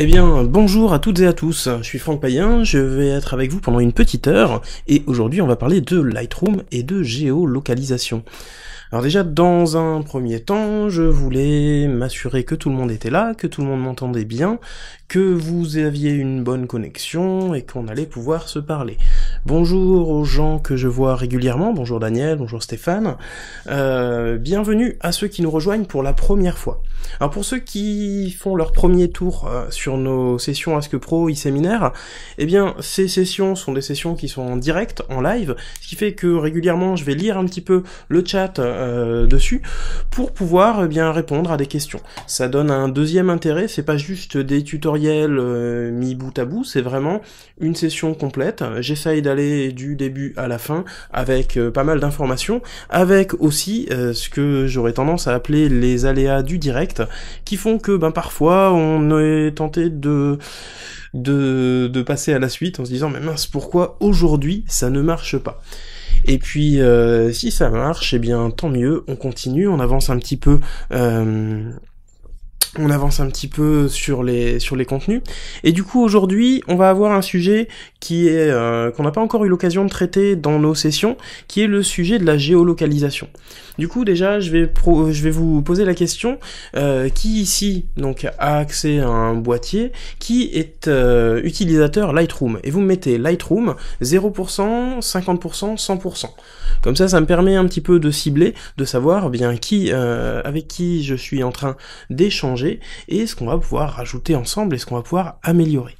Eh bien, bonjour à toutes et à tous, je suis Franck Payen, je vais être avec vous pendant une petite heure, et aujourd'hui on va parler de Lightroom et de géolocalisation. Alors déjà, dans un premier temps, je voulais m'assurer que tout le monde était là, que tout le monde m'entendait bien, que vous aviez une bonne connexion et qu'on allait pouvoir se parler. Bonjour aux gens que je vois régulièrement, bonjour Daniel, bonjour Stéphane, euh, bienvenue à ceux qui nous rejoignent pour la première fois. Alors pour ceux qui font leur premier tour euh, sur nos sessions Ask Pro e-séminaire, eh bien ces sessions sont des sessions qui sont en direct, en live, ce qui fait que régulièrement je vais lire un petit peu le chat euh, dessus pour pouvoir eh bien répondre à des questions. Ça donne un deuxième intérêt, c'est pas juste des tutoriels euh, mis bout à bout, c'est vraiment une session complète. J'essaye d'aller du début à la fin avec euh, pas mal d'informations, avec aussi euh, ce que j'aurais tendance à appeler les aléas du direct, qui font que ben parfois on est tenté de de, passer à la suite en se disant mais mince pourquoi aujourd'hui ça ne marche pas. Et puis si ça marche, et eh bien tant mieux, on continue, on avance un petit peu on avance un petit peu sur les sur les contenus et du coup aujourd'hui on va avoir un sujet qui est euh, qu'on n'a pas encore eu l'occasion de traiter dans nos sessions qui est le sujet de la géolocalisation du coup, déjà, je vais, je vais vous poser la question euh, qui ici donc a accès à un boîtier Qui est euh, utilisateur Lightroom Et vous mettez Lightroom 0%, 50%, 100%. Comme ça, ça me permet un petit peu de cibler, de savoir bien qui, euh, avec qui je suis en train d'échanger et ce qu'on va pouvoir rajouter ensemble et ce qu'on va pouvoir améliorer.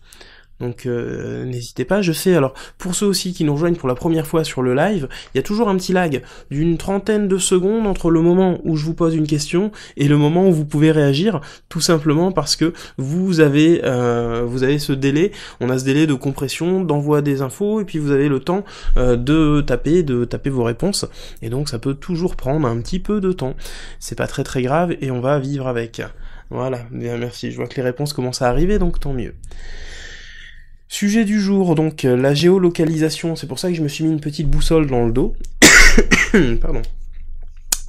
Donc euh, n'hésitez pas, je sais. Alors pour ceux aussi qui nous rejoignent pour la première fois sur le live, il y a toujours un petit lag d'une trentaine de secondes entre le moment où je vous pose une question et le moment où vous pouvez réagir, tout simplement parce que vous avez euh, vous avez ce délai, on a ce délai de compression, d'envoi des infos et puis vous avez le temps euh, de taper de taper vos réponses et donc ça peut toujours prendre un petit peu de temps. C'est pas très très grave et on va vivre avec. Voilà, bien merci. Je vois que les réponses commencent à arriver donc tant mieux. Sujet du jour, donc euh, la géolocalisation, c'est pour ça que je me suis mis une petite boussole dans le dos. Pardon.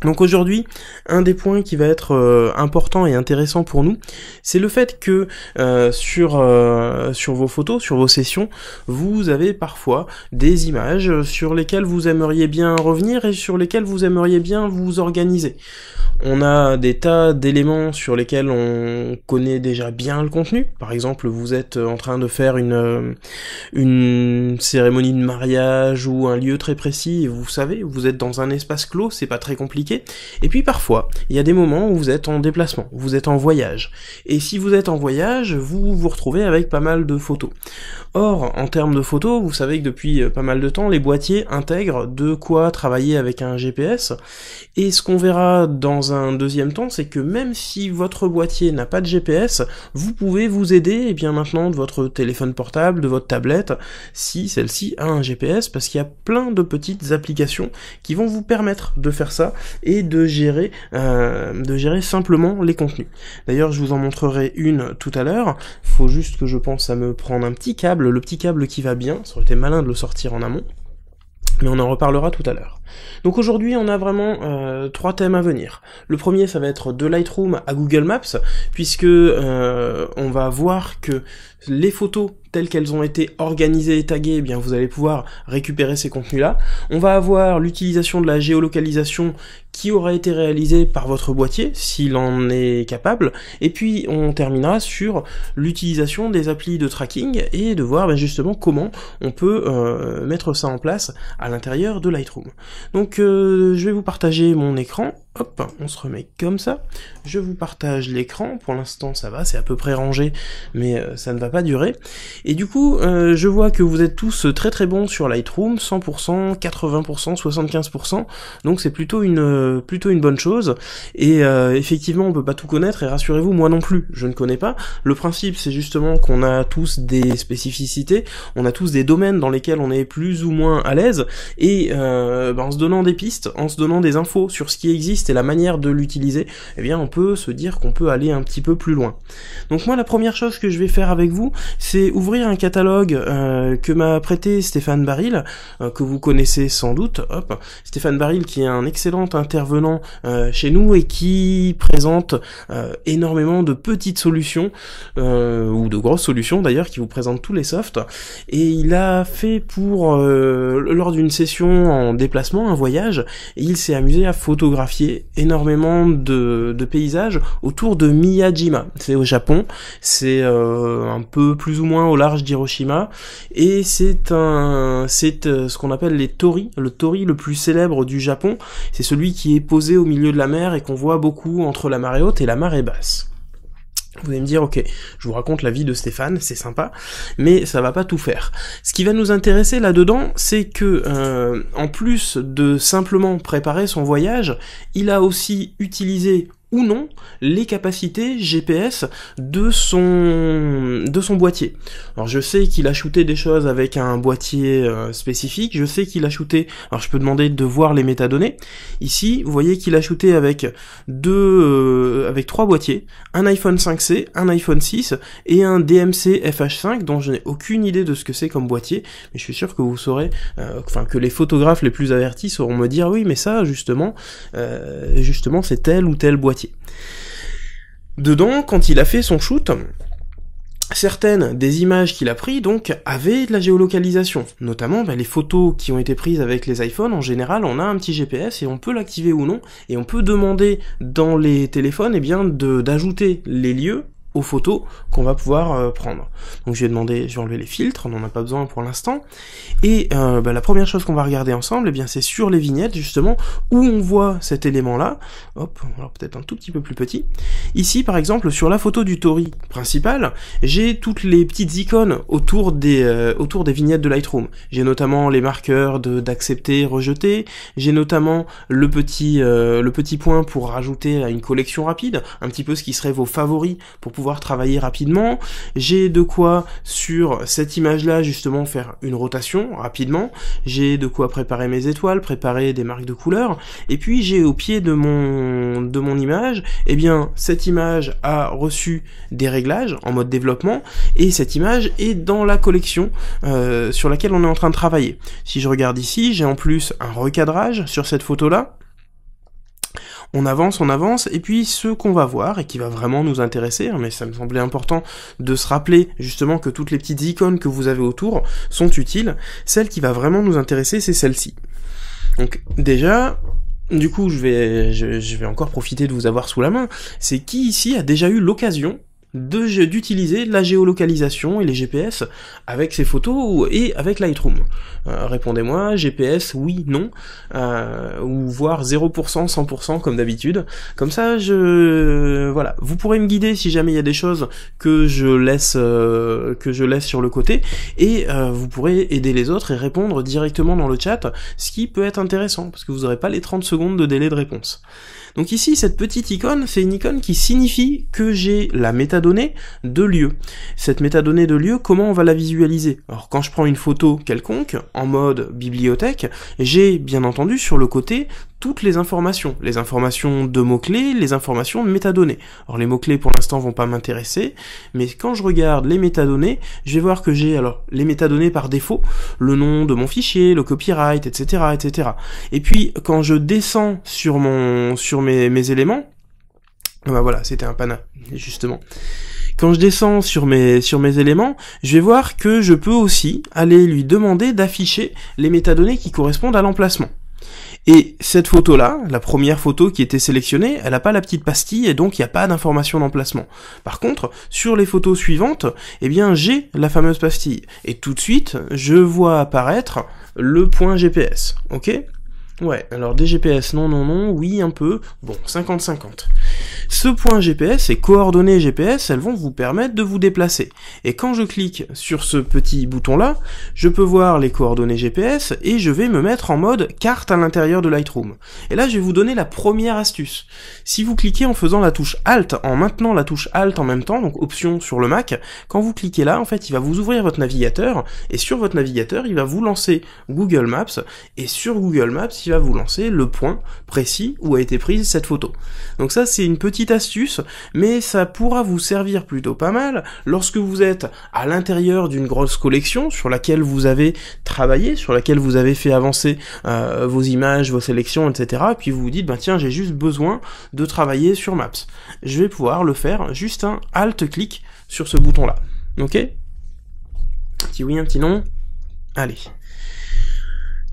Donc aujourd'hui, un des points qui va être euh, important et intéressant pour nous, c'est le fait que euh, sur, euh, sur vos photos, sur vos sessions, vous avez parfois des images sur lesquelles vous aimeriez bien revenir et sur lesquelles vous aimeriez bien vous organiser. On a des tas d'éléments sur lesquels on connaît déjà bien le contenu. Par exemple, vous êtes en train de faire une, une cérémonie de mariage ou un lieu très précis vous savez, vous êtes dans un espace clos, c'est pas très compliqué et puis parfois, il y a des moments où vous êtes en déplacement, vous êtes en voyage. Et si vous êtes en voyage, vous vous retrouvez avec pas mal de photos. Or, en termes de photos, vous savez que depuis euh, pas mal de temps, les boîtiers intègrent de quoi travailler avec un GPS. Et ce qu'on verra dans un deuxième temps, c'est que même si votre boîtier n'a pas de GPS, vous pouvez vous aider, et eh bien maintenant, de votre téléphone portable, de votre tablette, si celle-ci a un GPS, parce qu'il y a plein de petites applications qui vont vous permettre de faire ça, et de gérer, euh, de gérer simplement les contenus. D'ailleurs, je vous en montrerai une tout à l'heure. Faut juste que je pense à me prendre un petit câble, le petit câble qui va bien. Ça aurait été malin de le sortir en amont mais on en reparlera tout à l'heure. Donc aujourd'hui, on a vraiment euh, trois thèmes à venir. Le premier, ça va être de Lightroom à Google Maps, puisque euh, on va voir que les photos telles qu'elles ont été organisées et taguées, eh bien vous allez pouvoir récupérer ces contenus-là. On va avoir l'utilisation de la géolocalisation qui aura été réalisée par votre boîtier, s'il en est capable. Et puis on terminera sur l'utilisation des applis de tracking et de voir ben, justement comment on peut euh, mettre ça en place à l'intérieur de Lightroom. Donc euh, je vais vous partager mon écran Hop, on se remet comme ça. Je vous partage l'écran. Pour l'instant, ça va, c'est à peu près rangé, mais euh, ça ne va pas durer. Et du coup, euh, je vois que vous êtes tous très très bons sur Lightroom, 100%, 80%, 75%. Donc c'est plutôt une euh, plutôt une bonne chose. Et effectivement, on peut pas tout connaître. Et rassurez-vous, moi non plus, je ne connais pas. Le principe, c'est justement qu'on a tous des spécificités. On a tous des domaines dans lesquels on est plus ou moins à l'aise. Et ben, en se donnant des pistes, en se donnant des infos sur ce qui existe c'est la manière de l'utiliser, eh bien on peut se dire qu'on peut aller un petit peu plus loin. Donc moi la première chose que je vais faire avec vous, c'est ouvrir un catalogue euh, que m'a prêté Stéphane Baril, euh, que vous connaissez sans doute. Hop. Stéphane Baril qui est un excellent intervenant euh, chez nous et qui présente énormément de petites solutions, ou de grosses solutions d'ailleurs, qui vous présente tous les softs. Et il a fait pour, lors d'une session en déplacement, un voyage, et il s'est amusé à photographier énormément de, paysages autour de Miyajima. C'est au Japon, c'est euh, un peu plus ou moins au large d'Hiroshima, et c'est un, c'est euh, ce qu'on appelle les tori, le tori le plus célèbre du Japon. C'est celui qui est posé au milieu de la mer et qu'on voit beaucoup entre la marée haute et la marée basse. Vous allez me dire, ok, je vous raconte la vie de Stéphane, c'est sympa, mais ça va pas tout faire. Ce qui va nous intéresser là-dedans, c'est que euh, en plus de simplement préparer son voyage, il a aussi utilisé ou non les capacités GPS de son de son boîtier. Alors je sais qu'il a shooté des choses avec un boîtier euh, spécifique, je sais qu'il a shooté. Alors je peux demander de voir les métadonnées. Ici, vous voyez qu'il a shooté avec deux euh, avec trois boîtiers, un iPhone 5C, un iPhone 6 et un DMC FH5 dont je n'ai aucune idée de ce que c'est comme boîtier, mais je suis sûr que vous saurez euh, enfin que les photographes les plus avertis sauront me dire oui, mais ça justement justement c'est tel ou tel boîtier Dedans, quand il a fait son shoot, certaines des images qu'il a prises donc avaient de la géolocalisation, notamment ben, les photos qui ont été prises avec les iPhones. En général, on a un petit GPS et on peut l'activer ou non, et on peut demander dans les téléphones eh bien d'ajouter les lieux aux photos qu'on va pouvoir euh, prendre. Donc je vais demander, je vais enlever les filtres, on n'en a pas besoin pour l'instant. Et euh, bah, la première chose qu'on va regarder ensemble, et eh bien c'est sur les vignettes justement où on voit cet élément-là. Hop, alors peut-être un tout petit peu plus petit. Ici par exemple sur la photo du Tori principal, j'ai toutes les petites icônes autour des euh, autour des vignettes de Lightroom. J'ai notamment les marqueurs de d'accepter, rejeter. J'ai notamment le petit le petit point pour rajouter à une collection rapide, un petit peu ce qui serait vos favoris pour travailler rapidement. J'ai de quoi sur cette image-là justement faire une rotation rapidement. J'ai de quoi préparer mes étoiles, préparer des marques de couleurs. Et puis j'ai au pied de mon de mon image, eh bien cette image a reçu des réglages en mode développement et cette image est dans la collection euh, sur laquelle on est en train de travailler. Si je regarde ici, j'ai en plus un recadrage sur cette photo-là on avance, on avance, et puis ce qu'on va voir et qui va vraiment nous intéresser, hein, mais ça me semblait important de se rappeler justement que toutes les petites icônes que vous avez autour sont utiles, celle qui va vraiment nous intéresser, c'est celle-ci. Donc déjà, du coup, je vais, je, vais encore profiter de vous avoir sous la main. C'est qui ici a déjà eu l'occasion d'utiliser la géolocalisation et les GPS avec ces photos et avec Lightroom euh, Répondez-moi, GPS, oui, non, euh, ou voire 0%, 100% comme d'habitude. Comme ça, je... Voilà, vous pourrez me guider si jamais il y a des choses que je laisse, euh, que je laisse sur le côté, et vous pourrez aider les autres et répondre directement dans le chat, ce qui peut être intéressant, parce que vous n'aurez pas les 30 secondes de délai de réponse. Donc ici, cette petite icône, c'est une icône qui signifie que j'ai la métadonnée de lieu. Cette métadonnée de lieu, comment on va la visualiser Alors quand je prends une photo quelconque, en mode bibliothèque, j'ai bien entendu sur le côté toutes les informations, les informations de mots-clés, les informations de métadonnées. Alors, les mots-clés pour l'instant vont pas m'intéresser, mais quand je regarde les métadonnées, je vais voir que j'ai alors les métadonnées par défaut, le nom de mon fichier, le copyright, etc., etc. Et puis quand je descends sur mon sur mes, mes éléments, ah bah voilà, c'était un pana justement quand je descends sur mes, sur mes éléments, je vais voir que je peux aussi aller lui demander d'afficher les métadonnées qui correspondent à l'emplacement. Et cette photo-là, la première photo qui était sélectionnée, elle n'a pas la petite pastille et donc il n'y a pas d'information d'emplacement. Par contre, sur les photos suivantes, eh bien j'ai la fameuse pastille. Et tout de suite, je vois apparaître le point GPS, ok Ouais, alors des GPS, non, non, non, oui, un peu, bon, 50-50. Ce point GPS, et coordonnées GPS, elles vont vous permettre de vous déplacer. Et quand je clique sur ce petit bouton-là, je peux voir les coordonnées GPS et je vais me mettre en mode carte à l'intérieur de Lightroom. Et là, je vais vous donner la première astuce. Si vous cliquez en faisant la touche Alt, en maintenant la touche Alt en même temps, donc option sur le Mac, quand vous cliquez là, en fait, il va vous ouvrir votre navigateur et sur votre navigateur, il va vous lancer Google Maps et sur Google Maps, il va vous lancer le point précis où a été prise cette photo. Donc ça, c'est petite astuce, mais ça pourra vous servir plutôt pas mal lorsque vous êtes à l'intérieur d'une grosse collection sur laquelle vous avez travaillé, sur laquelle vous avez fait avancer euh, vos images, vos sélections, etc. puis vous vous dites, ben tiens, j'ai juste besoin de travailler sur Maps. Je vais pouvoir le faire juste un alt-clic sur ce bouton-là. Ok si oui, un petit non. Allez.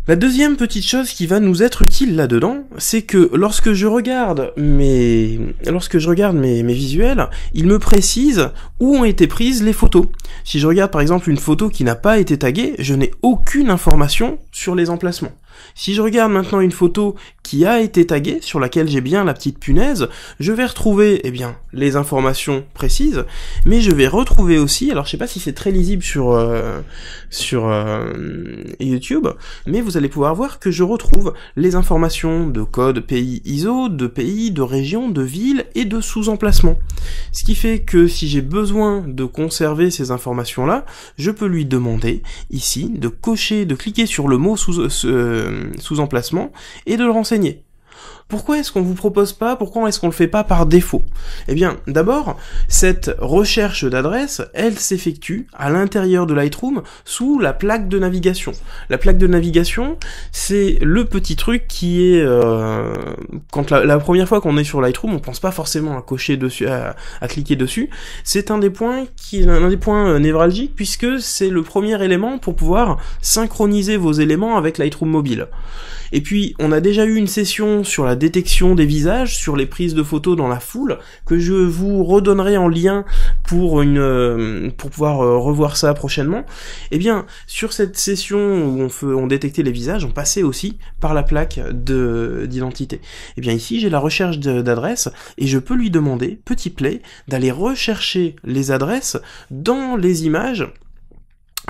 La deuxième petite chose qui va nous être utile là-dedans, c'est que lorsque je regarde mes lorsque je regarde mes, visuels, il me précise où ont été prises les photos. Si je regarde par exemple une photo qui n'a pas été taguée, je n'ai aucune information sur les emplacements. Si je regarde maintenant une photo qui a été taguée, sur laquelle j'ai bien la petite punaise, je vais retrouver, eh bien, les informations précises, mais je vais retrouver aussi, alors je sais pas si c'est très lisible sur, euh, sur euh, YouTube, mais vous allez pouvoir voir que je retrouve les informations de code pays ISO, de pays, de région, de ville et de sous-emplacement. Ce qui fait que si j'ai besoin de conserver ces informations-là, je peux lui demander ici de cocher, de cliquer sur le mot sous... Euh, euh, sous-emplacement et de le renseigner. Pourquoi est-ce qu'on vous propose pas Pourquoi est-ce qu'on le fait pas par défaut Eh bien, d'abord, cette recherche d'adresse, elle s'effectue à l'intérieur de Lightroom sous la plaque de navigation. La plaque de navigation, c'est le petit truc qui est euh, quand la, première fois qu'on est sur Lightroom, on pense pas forcément à cocher dessus, à, cliquer dessus. C'est un des points qui un des points euh, névralgiques puisque c'est le premier élément pour pouvoir synchroniser vos éléments avec Lightroom mobile. Et puis, on a déjà eu une session sur la détection des visages, sur les prises de photos dans la foule, que je vous redonnerai en lien pour une euh, pour pouvoir euh, revoir ça prochainement. et eh bien, sur cette session où on, fait, on détectait les visages, on passait aussi par la plaque d'identité. et eh bien ici, j'ai la recherche d'adresse et je peux lui demander, petit play, d'aller rechercher les adresses dans les images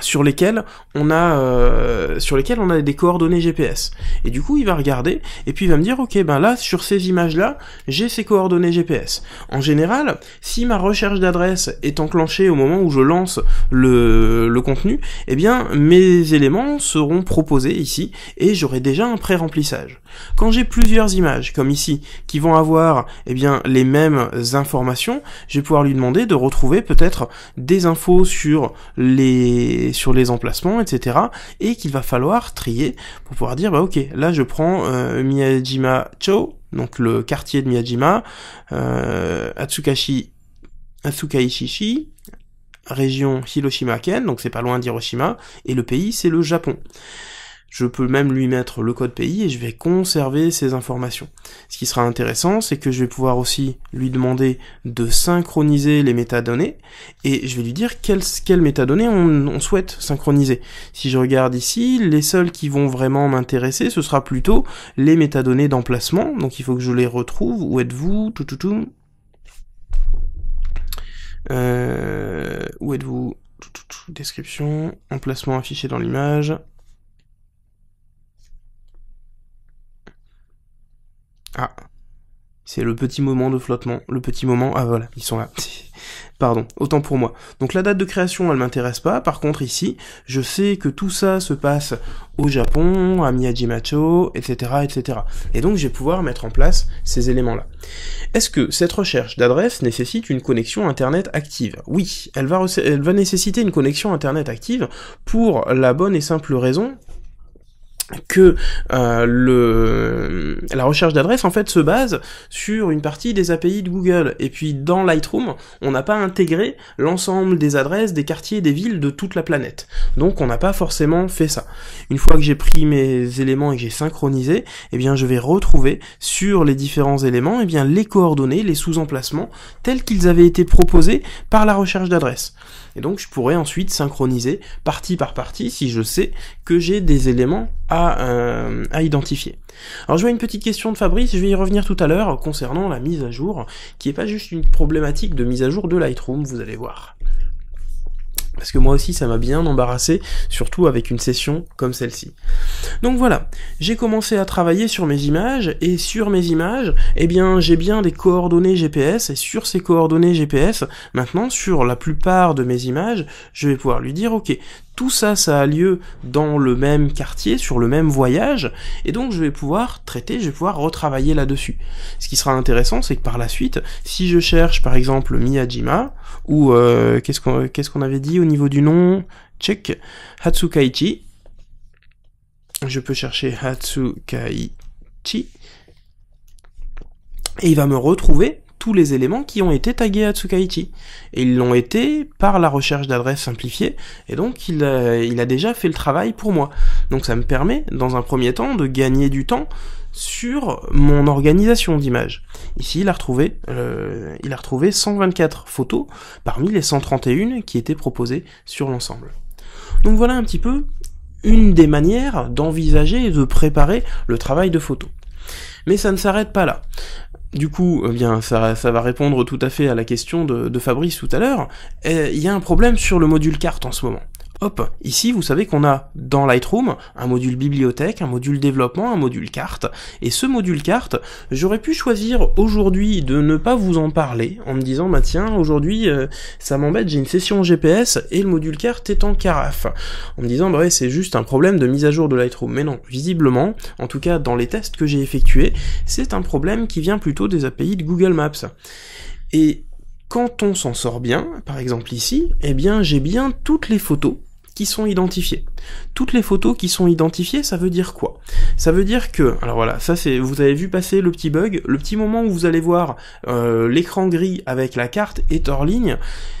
sur lesquels on a euh, sur lesquels on a des coordonnées GPS. Et du coup, il va regarder et puis il va me dire OK, ben là sur ces images-là, j'ai ces coordonnées GPS. En général, si ma recherche d'adresse est enclenchée au moment où je lance le, le contenu, eh bien mes éléments seront proposés ici et j'aurai déjà un pré-remplissage. Quand j'ai plusieurs images comme ici qui vont avoir eh bien les mêmes informations, je vais pouvoir lui demander de retrouver peut-être des infos sur les sur les emplacements, etc. Et qu'il va falloir trier pour pouvoir dire, bah ok, là je prends euh, Miyajima Cho, donc le quartier de Miyajima, euh, Atsukashi, région Hiroshima-Ken, donc c'est pas loin d'Hiroshima, et le pays c'est le Japon. Je peux même lui mettre le code pays et je vais conserver ces informations. Ce qui sera intéressant, c'est que je vais pouvoir aussi lui demander de synchroniser les métadonnées et je vais lui dire quelles, métadonnées on, souhaite synchroniser. Si je regarde ici, les seules qui vont vraiment m'intéresser, ce sera plutôt les métadonnées d'emplacement. Donc il faut que je les retrouve. Où êtes-vous tout, tout, euh, où êtes-vous Description, emplacement affiché dans l'image. Ah. C'est le petit moment de flottement, le petit moment. Ah voilà, ils sont là. Pardon, autant pour moi. Donc la date de création, elle m'intéresse pas. Par contre, ici, je sais que tout ça se passe au Japon, à Miyajimacho, etc., etc. Et donc, je vais pouvoir mettre en place ces éléments-là. Est-ce que cette recherche d'adresse nécessite une connexion Internet active Oui, elle va nécessiter une connexion Internet active pour la bonne et simple raison que euh, le, la recherche d'adresse en fait se base sur une partie des API de Google et puis dans Lightroom on n'a pas intégré l'ensemble des adresses des quartiers et des villes de toute la planète donc on n'a pas forcément fait ça une fois que j'ai pris mes éléments et que j'ai synchronisé eh bien je vais retrouver sur les différents éléments eh bien les coordonnées les sous-emplacements tels qu'ils avaient été proposés par la recherche d'adresse et donc je pourrais ensuite synchroniser partie par partie si je sais que j'ai des éléments euh, à, identifier. Alors je vois une petite question de Fabrice, je vais y revenir tout à l'heure concernant la mise à jour, qui n'est pas juste une problématique de mise à jour de Lightroom, vous allez voir. Parce que moi aussi, ça m'a bien embarrassé, surtout avec une session comme celle-ci. Donc voilà, j'ai commencé à travailler sur mes images, et sur mes images, eh bien, j'ai bien des coordonnées GPS, et sur ces coordonnées GPS, maintenant, sur la plupart de mes images, je vais pouvoir lui dire, ok, tout ça, ça a lieu dans le même quartier, sur le même voyage, et donc je vais pouvoir traiter, je vais pouvoir retravailler là-dessus. Ce qui sera intéressant, c'est que par la suite, si je cherche par exemple Miyajima, ou euh, qu'est-ce qu'on avait dit au niveau du nom Check, Hatsukaichi, je peux chercher Hatsukaichi, et il va me retrouver tous les éléments qui ont été tagués à Tsukaichi. Et ils l'ont été par la recherche d'adresse simplifiée, et donc euh, il a, déjà fait le travail pour moi. Donc ça me permet, dans un premier temps, de gagner du temps sur mon organisation d'images. Ici, il a retrouvé, euh, il a retrouvé 124 photos parmi les 131 qui étaient proposées sur l'ensemble. Donc voilà un petit peu une des manières d'envisager et de préparer le travail de photo. Mais ça ne s'arrête pas là du coup, eh bien, ça, va répondre tout à fait à la question de, de Fabrice tout à l'heure. Il y a un problème sur le module carte en ce moment. Hop, ici vous savez qu'on a dans Lightroom un module bibliothèque, un module développement, un module carte, et ce module carte, j'aurais pu choisir aujourd'hui de ne pas vous en parler en me disant bah tiens aujourd'hui euh, ça m'embête, j'ai une session GPS et le module carte est en carafe, en me disant bah ouais, c'est juste un problème de mise à jour de Lightroom, mais non, visiblement, en tout cas dans les tests que j'ai effectués, c'est un problème qui vient plutôt des API de Google Maps. Et quand on s'en sort bien, par exemple ici, eh bien j'ai bien toutes les photos qui sont identifiées. Toutes les photos qui sont identifiées, ça veut dire quoi Ça veut dire que, alors voilà, ça c'est, vous avez vu passer le petit bug, le petit moment où vous allez voir euh, l'écran gris avec la carte est hors ligne,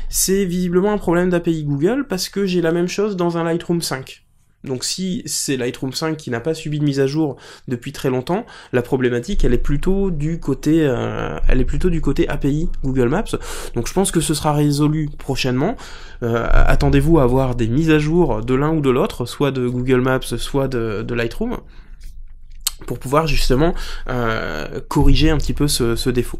c'est visiblement un problème d'API Google parce que j'ai la même chose dans un Lightroom 5. Donc si c'est Lightroom 5 qui n'a pas subi de mise à jour depuis très longtemps, la problématique elle est plutôt du côté euh, elle est plutôt du côté API Google Maps. Donc je pense que ce sera résolu prochainement. Euh, attendez-vous à avoir des mises à jour de l'un ou de l'autre, soit de Google Maps, soit de, de Lightroom pour pouvoir justement euh, corriger un petit peu ce, défaut.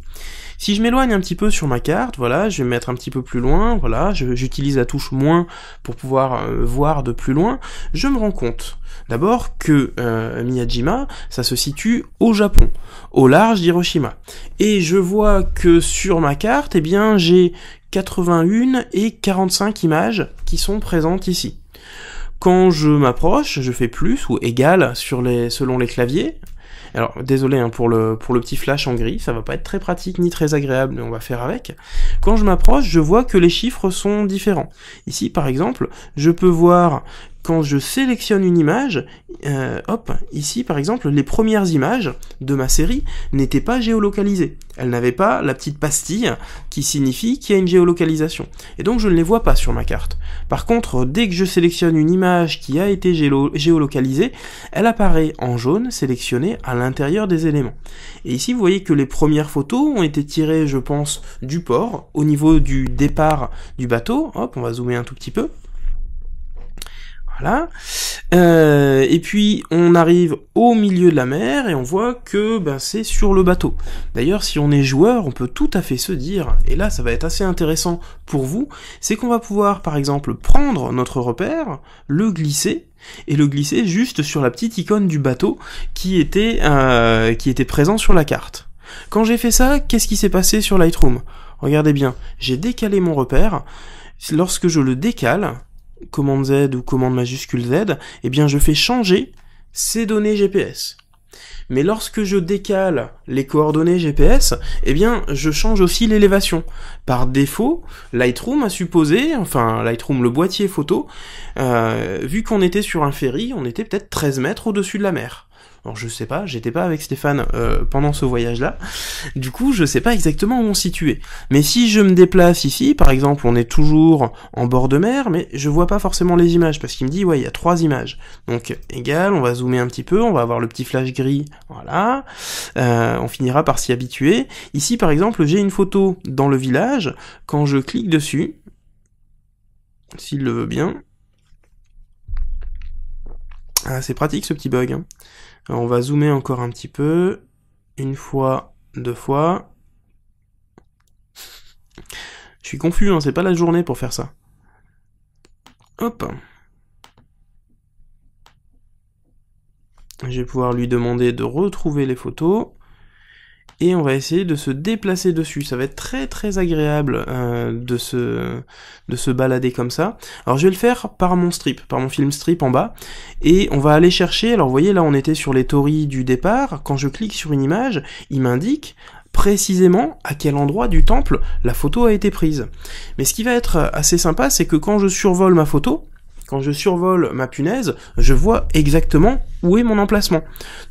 Si je m'éloigne un petit peu sur ma carte, voilà, je vais me mettre un petit peu plus loin, voilà, j'utilise la touche moins pour pouvoir euh, voir de plus loin, je me rends compte d'abord que euh, Miyajima, ça se situe au Japon, au large d'Hiroshima. Et je vois que sur ma carte, eh bien, j'ai 81 et 45 images qui sont présentes ici. Quand je m'approche, je fais plus ou égal sur les, selon les claviers. Alors désolé hein, pour, le, pour le petit flash en gris, ça va pas être très pratique ni très agréable, mais on va faire avec. Quand je m'approche, je vois que les chiffres sont différents. Ici par exemple, je peux voir quand je sélectionne une image, euh, hop, ici par exemple, les premières images de ma série n'étaient pas géolocalisées. Elles n'avaient pas la petite pastille qui signifie qu'il y a une géolocalisation. Et donc je ne les vois pas sur ma carte. Par contre, dès que je sélectionne une image qui a été géolocalisée, elle apparaît en jaune sélectionnée à l'intérieur des éléments. Et ici, vous voyez que les premières photos ont été tirées, je pense, du port, au niveau du départ du bateau. Hop, on va zoomer un tout petit peu. Voilà. Euh, et puis on arrive au milieu de la mer et on voit que ben, c'est sur le bateau. D'ailleurs, si on est joueur, on peut tout à fait se dire, et là ça va être assez intéressant pour vous, c'est qu'on va pouvoir par exemple prendre notre repère, le glisser, et le glisser juste sur la petite icône du bateau qui était, euh, qui était présent sur la carte. Quand j'ai fait ça, qu'est-ce qui s'est passé sur Lightroom Regardez bien, j'ai décalé mon repère. Lorsque je le décale, commande Z ou commande majuscule Z, eh bien je fais changer ces données GPS. Mais lorsque je décale les coordonnées GPS, eh bien, je change aussi l'élévation. Par défaut, Lightroom a supposé, enfin Lightroom, le boîtier photo, euh, vu qu'on était sur un ferry, on était peut-être 13 mètres au-dessus de la mer. Alors je sais pas, j'étais pas avec Stéphane euh, pendant ce voyage-là. Du coup, je sais pas exactement où on se situait. Mais si je me déplace ici, par exemple, on est toujours en bord de mer, mais je vois pas forcément les images parce qu'il me dit ouais, il y a trois images. Donc égal, on va zoomer un petit peu, on va avoir le petit flash gris, voilà. Euh, on finira par s'y habituer. Ici, par exemple, j'ai une photo dans le village. Quand je clique dessus, s'il le veut bien. Ah, c'est pratique ce petit bug. Hein on va zoomer encore un petit peu. Une fois, deux fois. Je suis confus, hein, c'est pas la journée pour faire ça. Hop. Je vais pouvoir lui demander de retrouver les photos et on va essayer de se déplacer dessus. Ça va être très très agréable euh, de se de se balader comme ça. Alors je vais le faire par mon strip, par mon film strip en bas, et on va aller chercher. Alors vous voyez là, on était sur les tories du départ. Quand je clique sur une image, il m'indique précisément à quel endroit du temple la photo a été prise. Mais ce qui va être assez sympa, c'est que quand je survole ma photo, quand je survole ma punaise, je vois exactement où est mon emplacement.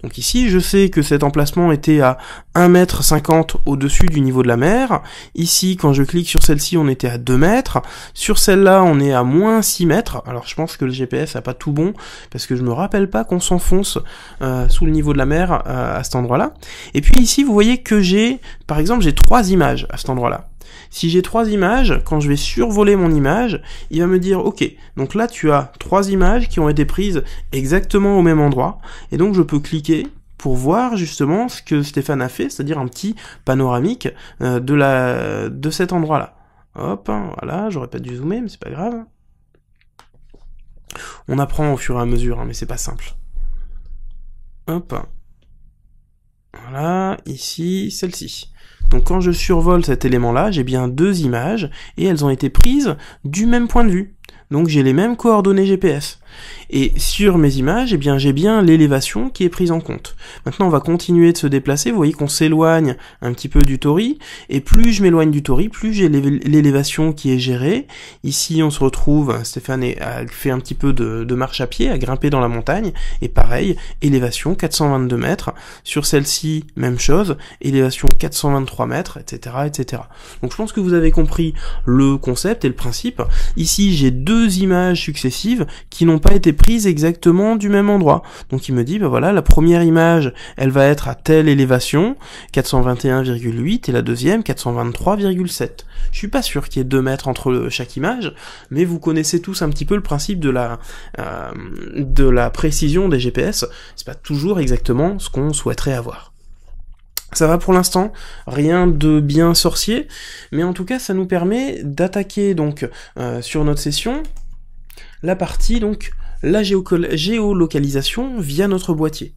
Donc ici, je sais que cet emplacement était à 1m50 au-dessus du niveau de la mer. Ici, quand je clique sur celle-ci, on était à 2 mètres. Sur celle-là, on est à moins 6 mètres. Alors je pense que le GPS a pas tout bon, parce que je me rappelle pas qu'on s'enfonce euh, sous le niveau de la mer euh, à cet endroit-là. Et puis ici, vous voyez que j'ai, par exemple, j'ai trois images à cet endroit-là. Si j'ai trois images, quand je vais survoler mon image, il va me dire OK. Donc là, tu as trois images qui ont été prises exactement au même endroit, et donc je peux cliquer pour voir justement ce que Stéphane a fait, c'est-à-dire un petit panoramique euh, de de cet endroit-là. Hop, voilà, j'aurais pas dû zoomer, mais c'est pas grave. On apprend au fur et à mesure, hein, mais c'est pas simple. Hop. Voilà, ici, celle-ci. Donc quand je survole cet élément-là, j'ai bien deux images et elles ont été prises du même point de vue. Donc j'ai les mêmes coordonnées GPS. Et sur mes images, eh bien, j'ai bien l'élévation qui est prise en compte. Maintenant, on va continuer de se déplacer. Vous voyez qu'on s'éloigne un petit peu du tori. Et plus je m'éloigne du tori, plus j'ai l'élévation qui est gérée. Ici, on se retrouve, hein, Stéphane a fait un petit peu de, de marche à pied, a grimpé dans la montagne. Et pareil, élévation 422 mètres. Sur celle-ci, même chose, élévation 423 mètres, etc., etc. Donc, je pense que vous avez compris le concept et le principe. Ici, j'ai deux images successives qui n'ont pas été prise exactement du même endroit. Donc il me dit, bah voilà, la première image, elle va être à telle élévation, 421,8, et la deuxième, 423,7. Je suis pas sûr qu'il y ait 2 mètres entre chaque image, mais vous connaissez tous un petit peu le principe de la, euh, de la précision des GPS. C'est pas toujours exactement ce qu'on souhaiterait avoir. Ça va pour l'instant, rien de bien sorcier, mais en tout cas ça nous permet d'attaquer donc euh, sur notre session la partie donc la géolocalisation via notre boîtier.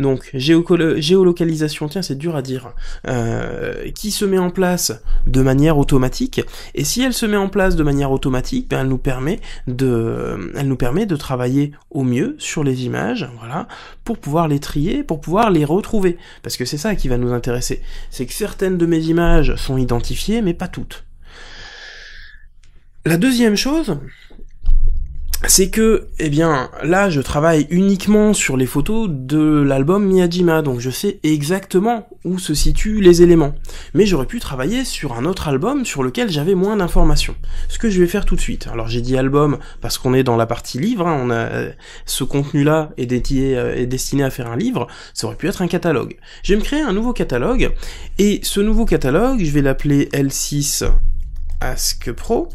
Donc géolocalisation, tiens c'est dur à dire, euh, qui se met en place de manière automatique. Et si elle se met en place de manière automatique, ben, elle nous permet de, elle nous permet de travailler au mieux sur les images, voilà, pour pouvoir les trier, pour pouvoir les retrouver. Parce que c'est ça qui va nous intéresser, c'est que certaines de mes images sont identifiées, mais pas toutes. La deuxième chose, c'est que, eh bien, là, je travaille uniquement sur les photos de l'album Miyajima, donc je sais exactement où se situent les éléments. Mais j'aurais pu travailler sur un autre album sur lequel j'avais moins d'informations. Ce que je vais faire tout de suite. Alors j'ai dit album parce qu'on est dans la partie livre, hein. on a, euh, ce contenu-là est, euh, est destiné à faire un livre, ça aurait pu être un catalogue. Je vais me créer un nouveau catalogue, et ce nouveau catalogue, je vais l'appeler L6 Ask Pro,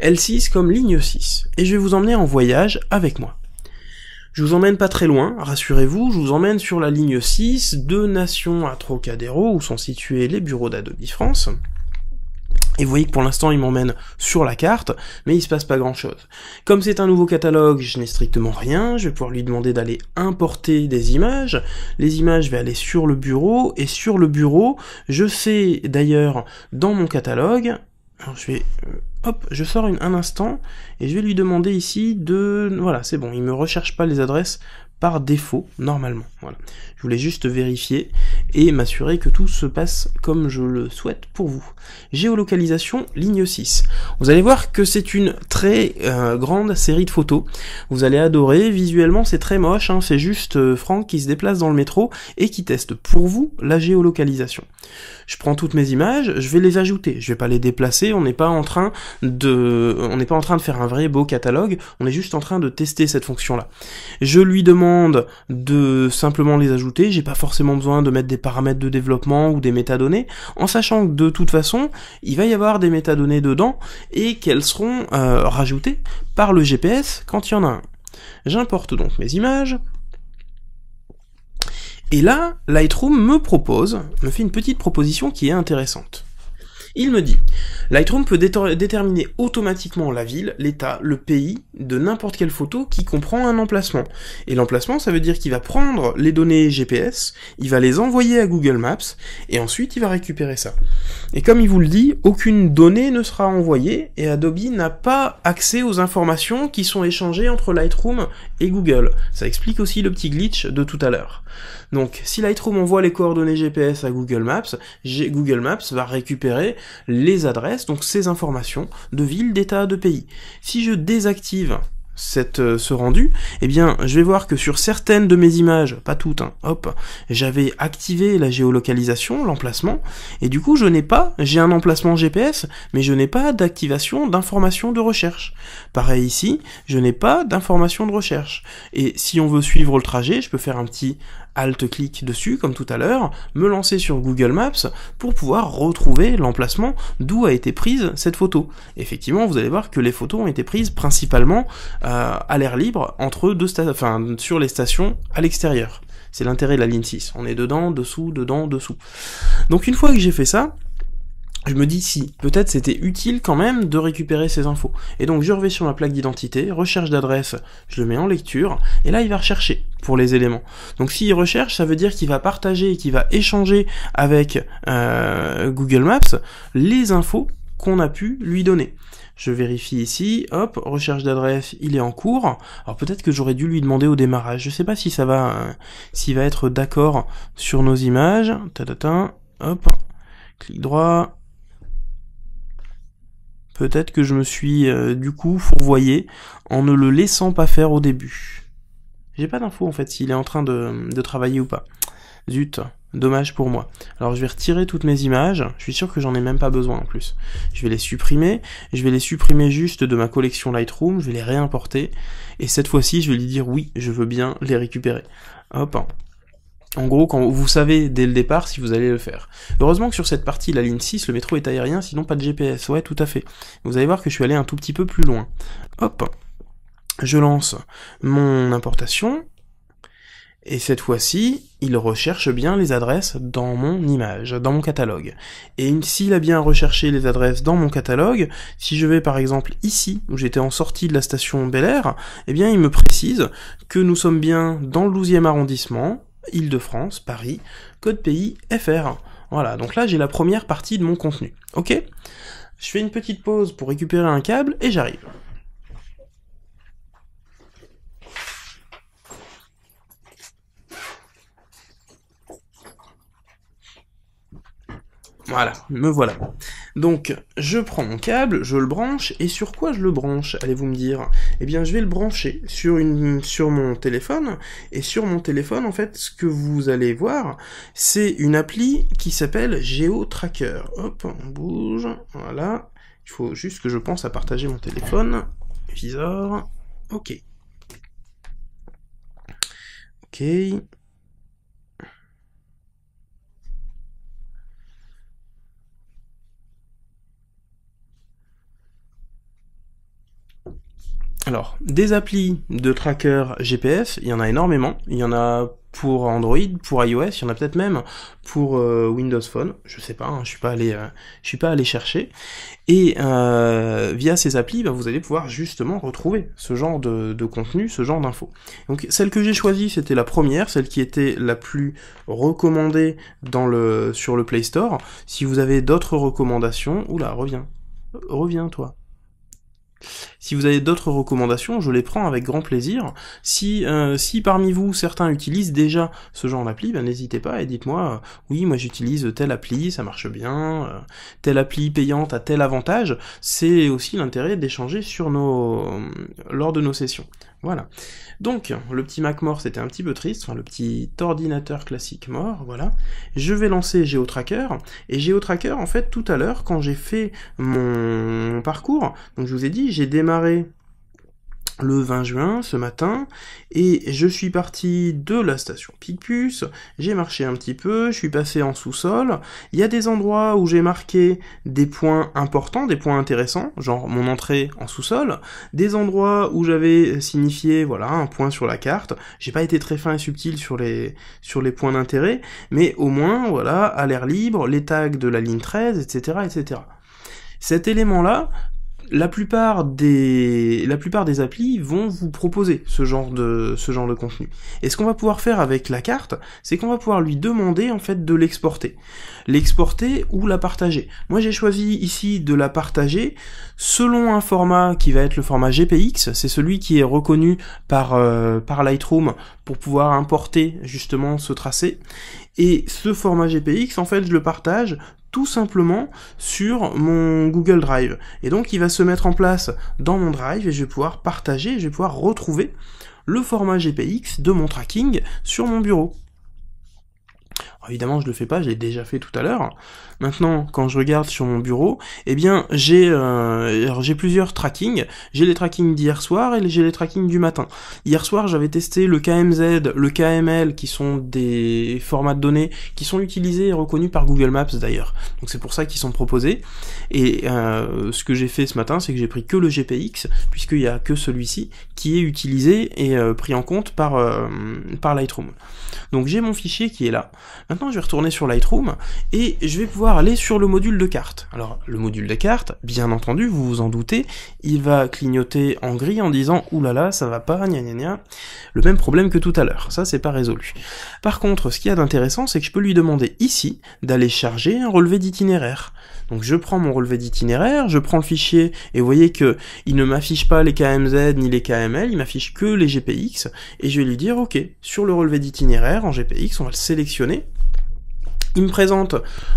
L6 comme ligne 6, et je vais vous emmener en voyage avec moi. Je vous emmène pas très loin, rassurez-vous, je vous emmène sur la ligne 6 de Nation à Trocadéro, où sont situés les bureaux d'Adobe France. Et vous voyez que pour l'instant, il m'emmène sur la carte, mais il se passe pas grand chose. Comme c'est un nouveau catalogue, je n'ai strictement rien, je vais pouvoir lui demander d'aller importer des images. Les images, je vais aller sur le bureau, et sur le bureau, je sais d'ailleurs dans mon catalogue, alors je vais euh, je sors une, un instant et je vais lui demander ici de... Voilà, c'est bon, il me recherche pas les adresses par défaut, normalement. Voilà. Je voulais juste vérifier et m'assurer que tout se passe comme je le souhaite pour vous. Géolocalisation, ligne 6. Vous allez voir que c'est une très euh, grande série de photos. Vous allez adorer, visuellement c'est très moche, hein. c'est juste euh, Franck qui se déplace dans le métro et qui teste pour vous la géolocalisation. Je prends toutes mes images, je vais les ajouter, je vais pas les déplacer, on n'est pas en train de on n'est pas en train de faire un vrai beau catalogue, on est juste en train de tester cette fonction là. Je lui demande de simplement les ajouter j'ai pas forcément besoin de mettre des paramètres de développement ou des métadonnées, en sachant que de toute façon, il va y avoir des métadonnées dedans et qu'elles seront euh, rajoutées par le GPS quand il y en a un. J'importe donc mes images. Et là, Lightroom me propose, me fait une petite proposition qui est intéressante. Il me dit, Lightroom peut déterminer automatiquement la ville, l'état, le pays de n'importe quelle photo qui comprend un emplacement. Et l'emplacement, ça veut dire qu'il va prendre les données GPS, il va les envoyer à Google Maps, et ensuite il va récupérer ça. Et comme il vous le dit, aucune donnée ne sera envoyée, et Adobe n'a pas accès aux informations qui sont échangées entre Lightroom et Google. Ça explique aussi le petit glitch de tout à l'heure. Donc si Lightroom envoie les coordonnées GPS à Google Maps, Google Maps va récupérer les adresses, donc ces informations de ville, d'état, de pays. Si je désactive cette, euh, ce rendu, eh bien, je vais voir que sur certaines de mes images, pas toutes, hein, hop, j'avais activé la géolocalisation, l'emplacement, et du coup, je n'ai pas, j'ai un emplacement GPS, mais je n'ai pas d'activation d'informations de recherche. Pareil ici, je n'ai pas d'informations de recherche. Et si on veut suivre le trajet, je peux faire un petit alt-clic dessus, comme tout à l'heure, me lancer sur Google Maps pour pouvoir retrouver l'emplacement d'où a été prise cette photo. Effectivement, vous allez voir que les photos ont été prises principalement euh, à l'air libre, entre deux enfin, sur les stations à l'extérieur. C'est l'intérêt de la ligne 6. On est dedans, dessous, dedans, dessous. Donc une fois que j'ai fait ça, je me dis si peut-être c'était utile quand même de récupérer ces infos. Et donc je reviens sur ma plaque d'identité, recherche d'adresse, je le mets en lecture, et là il va rechercher pour les éléments. Donc s'il recherche, ça veut dire qu'il va partager et qu'il va échanger avec euh, Google Maps les infos qu'on a pu lui donner. Je vérifie ici, hop, recherche d'adresse, il est en cours. Alors peut-être que j'aurais dû lui demander au démarrage. Je sais pas si ça va, euh, s'il va être d'accord sur nos images. Tada, hop, clic droit, Peut-être que je me suis euh, du coup fourvoyé en ne le laissant pas faire au début. J'ai pas d'infos en fait s'il est en train de, de travailler ou pas. Zut, dommage pour moi. Alors je vais retirer toutes mes images, je suis sûr que j'en ai même pas besoin en plus. Je vais les supprimer, je vais les supprimer juste de ma collection Lightroom, je vais les réimporter, et cette fois-ci je vais lui dire oui, je veux bien les récupérer. Hop, en gros, quand vous savez dès le départ si vous allez le faire. Heureusement que sur cette partie, la ligne 6, le métro est aérien, sinon pas de GPS. Ouais, tout à fait. Vous allez voir que je suis allé un tout petit peu plus loin. Hop. Je lance mon importation. Et cette fois-ci, il recherche bien les adresses dans mon image, dans mon catalogue. Et s'il a bien recherché les adresses dans mon catalogue, si je vais par exemple ici, où j'étais en sortie de la station Bel Air, eh bien il me précise que nous sommes bien dans le 12e arrondissement, Île-de-France, Paris, code pays FR. Voilà, donc là j'ai la première partie de mon contenu. Ok Je fais une petite pause pour récupérer un câble et j'arrive. Voilà, me voilà. Donc, je prends mon câble, je le branche, et sur quoi je le branche, allez-vous me dire Eh bien, je vais le brancher sur, une, sur mon téléphone, et sur mon téléphone, en fait, ce que vous allez voir, c'est une appli qui s'appelle GeoTracker. Hop, on bouge, voilà. Il faut juste que je pense à partager mon téléphone. Visor, ok. Ok. Alors, des applis de tracker GPS, il y en a énormément. Il y en a pour Android, pour iOS, il y en a peut-être même pour euh, Windows Phone, je sais pas, hein, je suis pas allé, euh, je suis pas allé chercher. Et euh, via ces applis, bah, vous allez pouvoir justement retrouver ce genre de, contenu, ce genre d'infos. Donc celle que j'ai choisie, c'était la première, celle qui était la plus recommandée dans le sur le Play Store. Si vous avez d'autres recommandations, oula, reviens, reviens toi. Si vous avez d'autres recommandations, je les prends avec grand plaisir. Si, euh, si parmi vous certains utilisent déjà ce genre d'appli, ben, n'hésitez pas et dites-moi euh, oui, moi j'utilise telle appli, ça marche bien, euh, telle appli payante a tel avantage. C'est aussi l'intérêt d'échanger sur nos lors de nos sessions. Voilà. Donc, le petit Mac mort, c'était un petit peu triste, enfin, le petit ordinateur classique mort, voilà. Je vais lancer GeoTracker, et GeoTracker, en fait, tout à l'heure, quand j'ai fait mon parcours, donc je vous ai dit, j'ai démarré le 20 juin, ce matin, et je suis parti de la station Picpus, j'ai marché un petit peu, je suis passé en sous-sol, il y a des endroits où j'ai marqué des points importants, des points intéressants, genre mon entrée en sous-sol, des endroits où j'avais signifié, voilà, un point sur la carte, j'ai pas été très fin et subtil sur les, sur les points d'intérêt, mais au moins, voilà, à l'air libre, les tags de la ligne 13, etc., etc. Cet élément-là, la plupart des la plupart des applis vont vous proposer ce genre de ce genre de contenu. Et ce qu'on va pouvoir faire avec la carte, c'est qu'on va pouvoir lui demander en fait de l'exporter, l'exporter ou la partager. Moi j'ai choisi ici de la partager selon un format qui va être le format GPX, c'est celui qui est reconnu par euh, par Lightroom pour pouvoir importer justement ce tracé. Et ce format GPX, en fait, je le partage tout simplement sur mon Google Drive. Et donc il va se mettre en place dans mon Drive et je vais pouvoir partager, je vais pouvoir retrouver le format GPX de mon tracking sur mon bureau. évidemment, je ne le fais pas, je l'ai déjà fait tout à l'heure. Maintenant, quand je regarde sur mon bureau, eh bien, j'ai euh, j'ai plusieurs trackings. J'ai les trackings d'hier soir et j'ai les trackings du matin. Hier soir, j'avais testé le KMZ, le KML, qui sont des formats de données qui sont utilisés et reconnus par Google Maps d'ailleurs. Donc c'est pour ça qu'ils sont proposés. Et euh, ce que j'ai fait ce matin, c'est que j'ai pris que le GPX, puisqu'il n'y a que celui-ci qui est utilisé et euh, pris en compte par, par Lightroom. Donc j'ai mon fichier qui est là. Maintenant, je vais retourner sur Lightroom et je vais pouvoir aller sur le module de carte. Alors le module de carte, bien entendu, vous vous en doutez, il va clignoter en gris en disant « oulala, là ça va pas, gna gna gna », le même problème que tout à l'heure, ça c'est pas résolu. Par contre, ce qu'il y a d'intéressant, c'est que je peux lui demander ici d'aller charger un relevé d'itinéraire. Donc je prends mon relevé d'itinéraire, je prends le fichier, et vous voyez que il ne m'affiche pas les KMZ ni les KML, il m'affiche que les GPX, et je vais lui dire « ok, sur le relevé d'itinéraire en GPX, on va le sélectionner », il me présente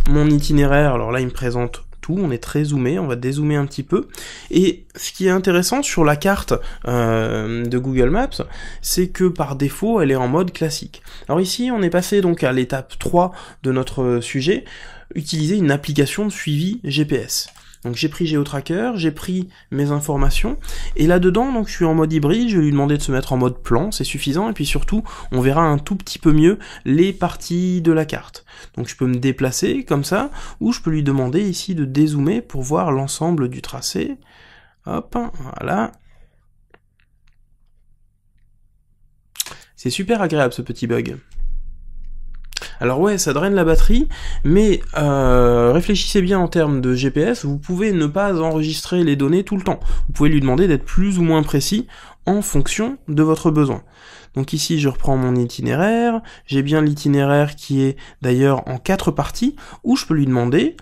mon itinéraire, alors là il me présente tout, on est très zoomé, on va dézoomer un petit peu. Et ce qui est intéressant sur la carte euh, de Google Maps, c'est que par défaut, elle est en mode classique. Alors ici, on est passé donc à l'étape 3 de notre sujet, utiliser une application de suivi GPS. Donc j'ai pris GeoTracker, j'ai pris mes informations, et là-dedans, donc je suis en mode hybride, je vais lui demander de se mettre en mode plan, c'est suffisant, et puis surtout, on verra un tout petit peu mieux les parties de la carte. Donc je peux me déplacer comme ça, ou je peux lui demander ici de dézoomer pour voir l'ensemble du tracé. Hop, voilà, C'est super agréable ce petit bug. Alors ouais, ça draine la batterie, mais euh, réfléchissez bien en termes de GPS, vous pouvez ne pas enregistrer les données tout le temps. Vous pouvez lui demander d'être plus ou moins précis en fonction de votre besoin. Donc ici, je reprends mon itinéraire. J'ai bien l'itinéraire qui est d'ailleurs en quatre parties où je peux lui demander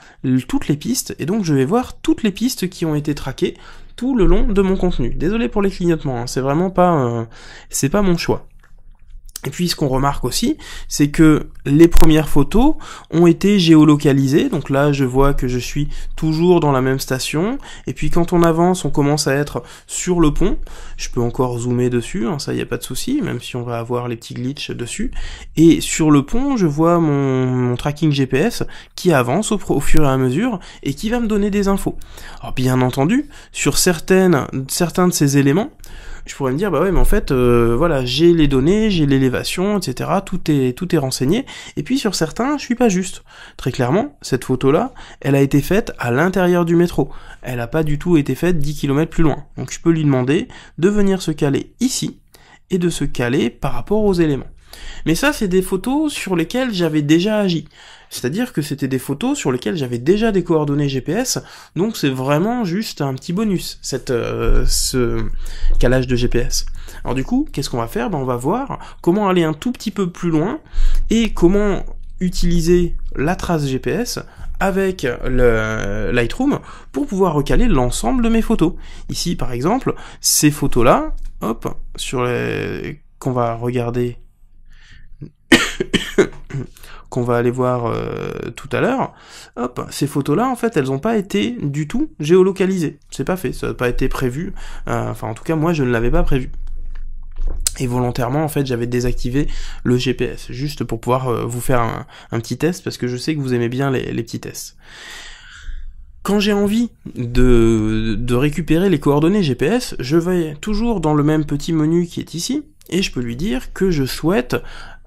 toutes les pistes. Et donc, je vais voir toutes les pistes qui ont été traquées tout le long de mon contenu. Désolé pour les clignotements, hein. c'est vraiment pas, euh, c'est pas mon choix. Et puis ce qu'on remarque aussi, c'est que les premières photos ont été géolocalisées. Donc là, je vois que je suis toujours dans la même station. Et puis quand on avance, on commence à être sur le pont. Je peux encore zoomer dessus, hein, ça, il n'y a pas de souci, même si on va avoir les petits glitches dessus. Et sur le pont, je vois mon, tracking GPS qui avance au, fur et à mesure et qui va me donner des infos. Alors bien entendu, sur certaines, certains de ces éléments, je pourrais me dire bah ouais mais en fait euh, voilà j'ai les données j'ai l'élévation etc tout est tout est renseigné et puis sur certains je suis pas juste très clairement cette photo là elle a été faite à l'intérieur du métro elle n'a pas du tout été faite 10 km plus loin donc je peux lui demander de venir se caler ici et de se caler par rapport aux éléments mais ça, c'est des photos sur lesquelles j'avais déjà agi. C'est-à-dire que c'était des photos sur lesquelles j'avais déjà des coordonnées GPS, donc c'est vraiment juste un petit bonus, cette, euh, ce calage de GPS. Alors du coup, qu'est-ce qu'on va faire ben, On va voir comment aller un tout petit peu plus loin et comment utiliser la trace GPS avec le Lightroom pour pouvoir recaler l'ensemble de mes photos. Ici, par exemple, ces photos-là, hop, sur les... qu'on va regarder qu'on va aller voir euh, tout à l'heure, hop, ces photos-là, en fait, elles n'ont pas été du tout géolocalisées. C'est pas fait, ça n'a pas été prévu. Euh, enfin, en tout cas, moi, je ne l'avais pas prévu. Et volontairement, en fait, j'avais désactivé le GPS, juste pour pouvoir euh, vous faire un, petit test, parce que je sais que vous aimez bien les, petits tests. Quand j'ai envie de, de récupérer les coordonnées GPS, je vais toujours dans le même petit menu qui est ici, et je peux lui dire que je souhaite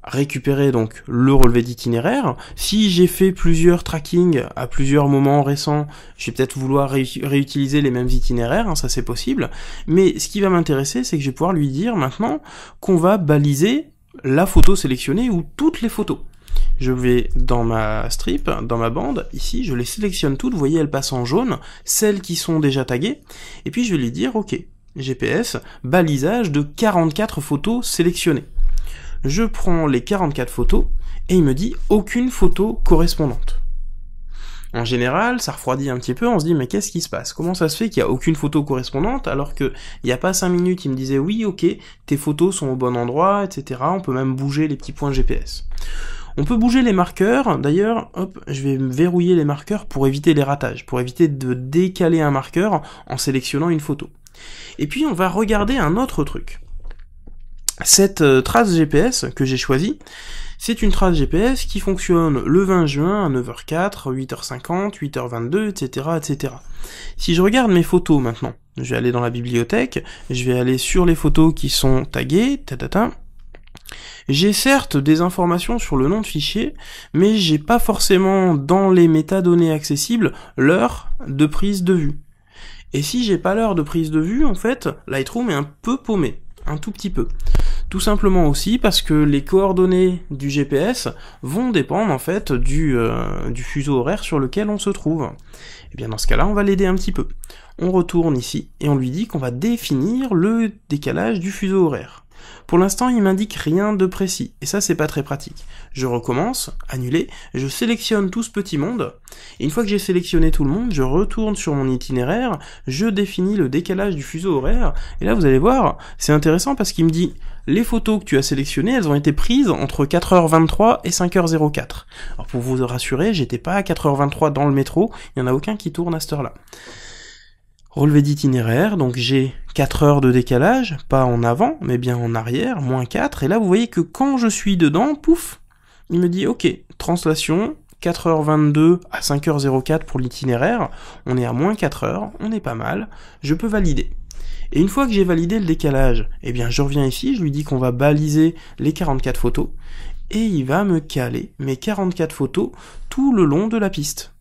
récupérer donc le relevé d'itinéraire. Si j'ai fait plusieurs trackings à plusieurs moments récents, je vais peut-être vouloir réutiliser les mêmes itinéraires, hein, ça c'est possible. Mais ce qui va m'intéresser, c'est que je vais pouvoir lui dire maintenant qu'on va baliser la photo sélectionnée ou toutes les photos. Je vais dans ma strip, dans ma bande, ici, je les sélectionne toutes, vous voyez, elles passent en jaune, celles qui sont déjà taguées, et puis je vais lui dire, ok, GPS, balisage de 44 photos sélectionnées je prends les 44 photos et il me dit aucune photo correspondante. En général, ça refroidit un petit peu, on se dit mais qu'est-ce qui se passe Comment ça se fait qu'il n'y a aucune photo correspondante alors que il n'y a pas 5 minutes, il me disait oui ok, tes photos sont au bon endroit, etc. On peut même bouger les petits points GPS. On peut bouger les marqueurs, d'ailleurs, hop, je vais verrouiller les marqueurs pour éviter les ratages, pour éviter de décaler un marqueur en sélectionnant une photo. Et puis on va regarder un autre truc. Cette euh, trace GPS que j'ai choisie, c'est une trace GPS qui fonctionne le 20 juin à 9h04, 8h50, 8h22, etc., etc. Si je regarde mes photos maintenant, je vais aller dans la bibliothèque, je vais aller sur les photos qui sont taguées, tatata. J'ai certes des informations sur le nom de fichier, mais j'ai pas forcément dans les métadonnées accessibles l'heure de prise de vue. Et si j'ai pas l'heure de prise de vue, en fait, Lightroom est un peu paumé, un tout petit peu. Tout simplement aussi parce que les coordonnées du GPS vont dépendre en fait euh, du, fuseau horaire sur lequel on se trouve. Et eh bien dans ce cas-là, on va l'aider un petit peu. On retourne ici et on lui dit qu'on va définir le décalage du fuseau horaire. Pour l'instant, il m'indique rien de précis, et ça c'est pas très pratique. Je recommence, annuler, je sélectionne tout ce petit monde, et une fois que j'ai sélectionné tout le monde, je retourne sur mon itinéraire, je définis le décalage du fuseau horaire, et là vous allez voir, c'est intéressant parce qu'il me dit les photos que tu as sélectionnées, elles ont été prises entre 4h23 et 5h04. Alors pour vous rassurer, j'étais pas à 4h23 dans le métro, il n'y en a aucun qui tourne à cette heure-là. Relevé d'itinéraire, donc j'ai 4 heures de décalage, pas en avant, mais bien en arrière, moins 4, et là vous voyez que quand je suis dedans, pouf, il me dit ok, translation, 4h22 à 5h04 pour l'itinéraire, on est à moins 4 heures, on est pas mal, je peux valider. Et une fois que j'ai validé le décalage, eh bien je reviens ici, je lui dis qu'on va baliser les 44 photos, et il va me caler mes 44 photos tout le long de la piste.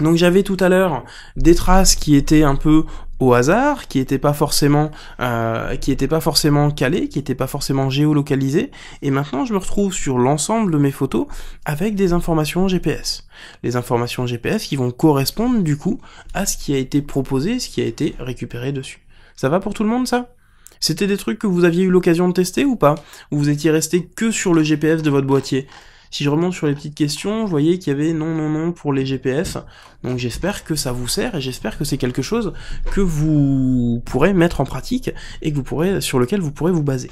Donc j'avais tout à l'heure des traces qui étaient un peu au hasard, qui n'étaient pas forcément, euh, qui étaient pas forcément calées, qui n'étaient pas forcément géolocalisées. Et maintenant, je me retrouve sur l'ensemble de mes photos avec des informations GPS. Les informations GPS qui vont correspondre du coup à ce qui a été proposé, ce qui a été récupéré dessus. Ça va pour tout le monde ça C'était des trucs que vous aviez eu l'occasion de tester ou pas Ou vous étiez resté que sur le GPS de votre boîtier si je remonte sur les petites questions, vous voyez qu'il y avait non, non, non pour les GPS. Donc j'espère que ça vous sert et j'espère que c'est quelque chose que vous pourrez mettre en pratique et que vous pourrez, sur lequel vous pourrez vous baser.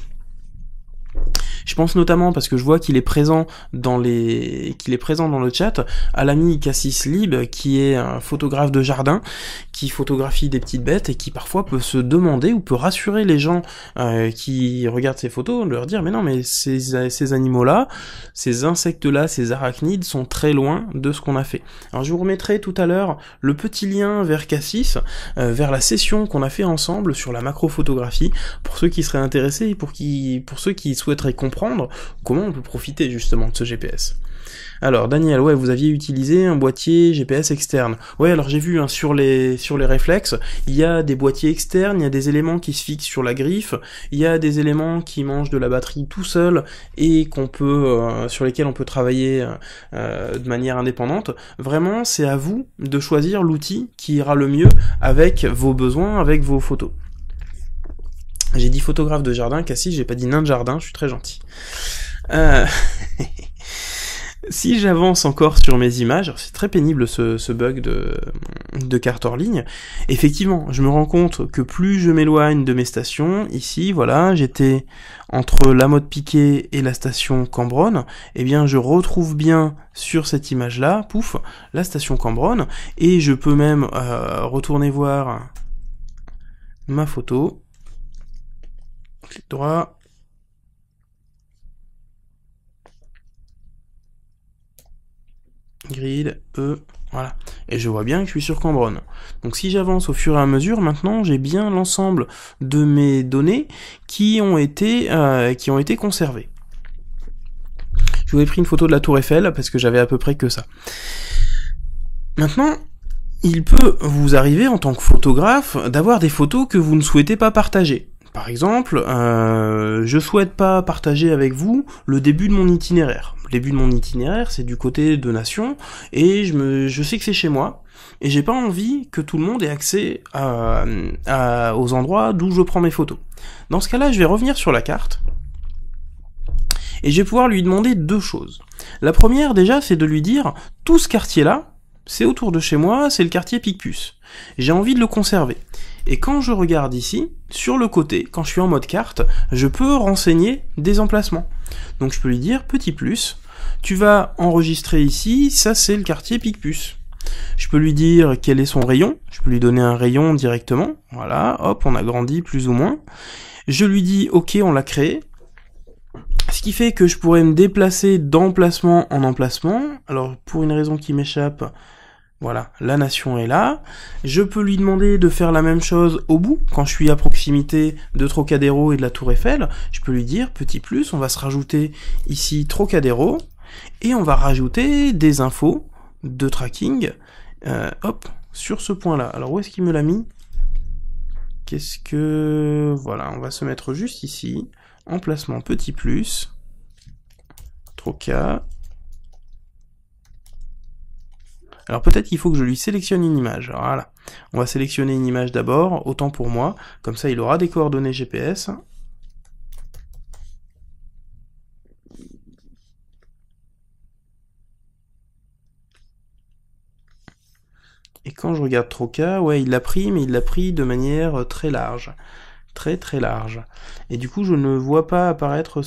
Je pense notamment parce que je vois qu'il est présent dans les, qu'il est présent dans le chat à l'ami Cassis Lib, qui est un photographe de jardin, qui photographie des petites bêtes et qui parfois peut se demander ou peut rassurer les gens euh, qui regardent ces photos, leur dire mais non mais ces, ces animaux-là, ces insectes-là, ces arachnides sont très loin de ce qu'on a fait. Alors je vous remettrai tout à l'heure le petit lien vers Cassis, euh, vers la session qu'on a fait ensemble sur la macrophotographie, pour ceux qui seraient intéressés et pour, qui, pour ceux qui souhaiteraient comprendre comment on peut profiter justement de ce GPS. Alors Daniel, ouais, vous aviez utilisé un boîtier GPS externe. Ouais, alors j'ai vu hein, sur les sur les réflexes, il y a des boîtiers externes, il y a des éléments qui se fixent sur la griffe, il y a des éléments qui mangent de la batterie tout seul et qu'on peut euh, sur lesquels on peut travailler euh, euh, de manière indépendante. Vraiment, c'est à vous de choisir l'outil qui ira le mieux avec vos besoins, avec vos photos. J'ai dit photographe de jardin, Cassis, j'ai pas dit nain de jardin, je suis très gentil. Euh, si j'avance encore sur mes images, c'est très pénible ce, bug de, carte hors ligne. Effectivement, je me rends compte que plus je m'éloigne de mes stations, ici, voilà, j'étais entre la mode piqué et la station Cambronne, et eh bien je retrouve bien sur cette image-là, pouf, la station Cambronne, et je peux même euh, retourner voir ma photo Clique droit. Grid, E, voilà. Et je vois bien que je suis sur Cambronne. Donc si j'avance au fur et à mesure, maintenant j'ai bien l'ensemble de mes données qui ont été, euh, qui ont été conservées. Je vous ai pris une photo de la tour Eiffel parce que j'avais à peu près que ça. Maintenant, il peut vous arriver en tant que photographe d'avoir des photos que vous ne souhaitez pas partager. Par exemple, je euh, je souhaite pas partager avec vous le début de mon itinéraire. Le début de mon itinéraire, c'est du côté de Nation, et je, me, je sais que c'est chez moi, et j'ai pas envie que tout le monde ait accès aux endroits d'où je prends mes photos. Dans ce cas-là, je vais revenir sur la carte, et je vais pouvoir lui demander deux choses. La première, déjà, c'est de lui dire, tout ce quartier-là, c'est autour de chez moi, c'est le quartier Picpus. J'ai envie de le conserver. Et quand je regarde ici, sur le côté, quand je suis en mode carte, je peux renseigner des emplacements. Donc je peux lui dire, petit plus, tu vas enregistrer ici, ça c'est le quartier Picpus. Je peux lui dire quel est son rayon, je peux lui donner un rayon directement, voilà, hop, on a grandi plus ou moins. Je lui dis, ok, on l'a créé, ce qui fait que je pourrais me déplacer d'emplacement en emplacement. Alors, pour une raison qui m'échappe, voilà, la nation est là. Je peux lui demander de faire la même chose au bout, quand je suis à proximité de Trocadéro et de la Tour Eiffel. Je peux lui dire, petit plus, on va se rajouter ici Trocadéro, et on va rajouter des infos de tracking, euh, hop, sur ce point-là. Alors où est-ce qu'il me l'a mis Qu'est-ce que... Voilà, on va se mettre juste ici, emplacement petit plus, Trocadéro. Alors peut-être qu'il faut que je lui sélectionne une image. Voilà. On va sélectionner une image d'abord, autant pour moi. Comme ça, il aura des coordonnées GPS. Et quand je regarde Troca, ouais, il l'a pris, mais il l'a pris de manière très large. Très très large. Et du coup, je ne vois pas apparaître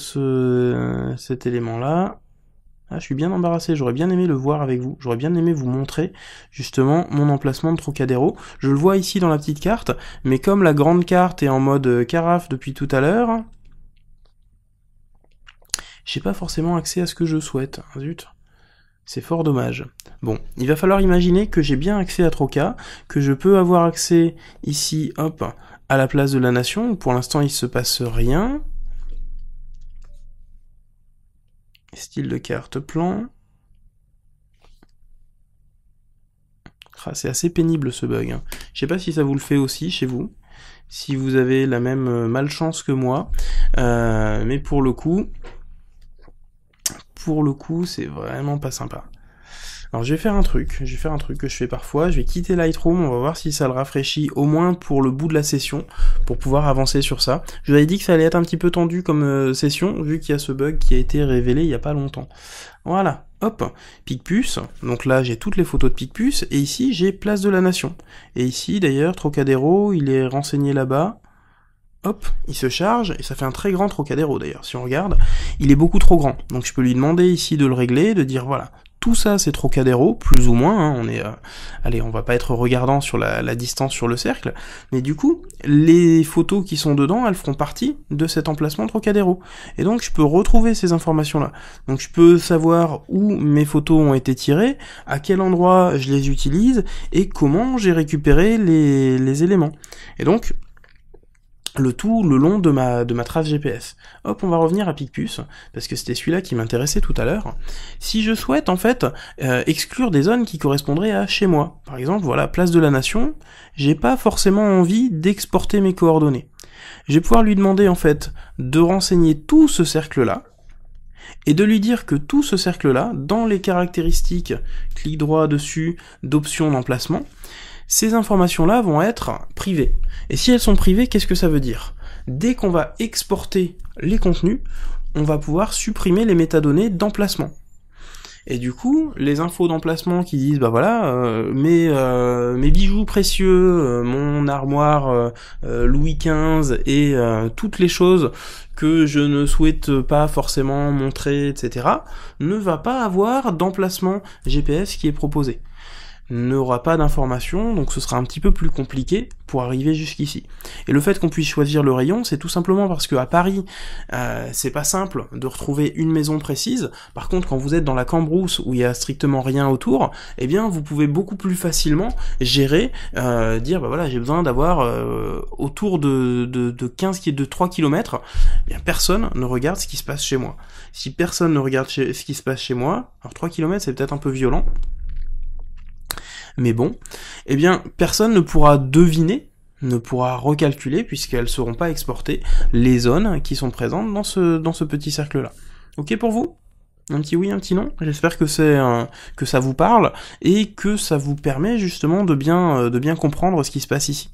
cet élément-là. Ah, je suis bien embarrassé, j'aurais bien aimé le voir avec vous, j'aurais bien aimé vous montrer justement mon emplacement de Trocadéro. Je le vois ici dans la petite carte, mais comme la grande carte est en mode euh, carafe depuis tout à l'heure, j'ai pas forcément accès à ce que je souhaite. Ah, zut. C'est fort dommage. Bon, il va falloir imaginer que j'ai bien accès à Troca, que je peux avoir accès ici, hop, à la place de la nation, pour l'instant il se passe rien. Style de carte, plan. Ah, c'est assez pénible ce bug. je hein. Je sais pas si ça vous le fait aussi chez vous, si vous avez la même euh, malchance que moi, euh, mais pour le coup, pour le coup, c'est vraiment pas sympa. Alors je vais faire un truc, je vais faire un truc que je fais parfois, je vais quitter Lightroom, on va voir si ça le rafraîchit au moins pour le bout de la session, pour pouvoir avancer sur ça. Je vous avais dit que ça allait être un petit peu tendu comme euh, session, vu qu'il y a ce bug qui a été révélé il n'y a pas longtemps. Voilà, hop, Picpus, donc là j'ai toutes les photos de Picpus, et ici j'ai Place de la Nation. Et ici d'ailleurs, Trocadéro, il est renseigné là-bas, hop, il se charge, et ça fait un très grand Trocadéro d'ailleurs, si on regarde, il est beaucoup trop grand, donc je peux lui demander ici de le régler, de dire voilà, ça, c'est Trocadéro, plus ou moins, hein, on est... Euh, allez, on va pas être regardant sur la, distance sur le cercle, mais du coup, les photos qui sont dedans, elles font partie de cet emplacement Trocadéro. Et donc, je peux retrouver ces informations-là. Donc, je peux savoir où mes photos ont été tirées, à quel endroit je les utilise, et comment j'ai récupéré les, les éléments. Et donc, le tout le long de ma, de ma trace GPS. Hop, on va revenir à Picpus, parce que c'était celui-là qui m'intéressait tout à l'heure. Si je souhaite, en fait, euh, exclure des zones qui correspondraient à chez moi, par exemple, voilà, place de la Nation, j'ai pas forcément envie d'exporter mes coordonnées. Je vais pouvoir lui demander, en fait, de renseigner tout ce cercle-là, et de lui dire que tout ce cercle-là, dans les caractéristiques, clic droit dessus, d'options d'emplacement, ces informations-là vont être privées. Et si elles sont privées, qu'est-ce que ça veut dire Dès qu'on va exporter les contenus, on va pouvoir supprimer les métadonnées d'emplacement. Et du coup, les infos d'emplacement qui disent bah voilà euh, euh, mes bijoux précieux, euh, mon armoire Louis XV et toutes les choses que je ne souhaite pas forcément montrer, etc. ne va pas avoir d'emplacement GPS qui est proposé n'aura pas d'informations, donc ce sera un petit peu plus compliqué pour arriver jusqu'ici. Et le fait qu'on puisse choisir le rayon, c'est tout simplement parce que à Paris, euh, c'est pas simple de retrouver une maison précise. Par contre, quand vous êtes dans la Cambrousse où il y a strictement rien autour, eh bien, vous pouvez beaucoup plus facilement gérer, euh, dire bah voilà, j'ai besoin d'avoir euh, autour de, de, de 15 de 3 km, eh bien personne ne regarde ce qui se passe chez moi. Si personne ne regarde ce qui se passe chez moi, alors 3 km c'est peut-être un peu violent, mais bon, eh bien personne ne pourra deviner ne pourra recalculer puisqu'elles ne seront pas exportées les zones qui sont présentes dans ce, dans ce petit cercle là. Ok pour vous un petit oui, un petit non. J'espère que c'est que ça vous parle et que ça vous permet justement de bien euh, de bien comprendre ce qui se passe ici.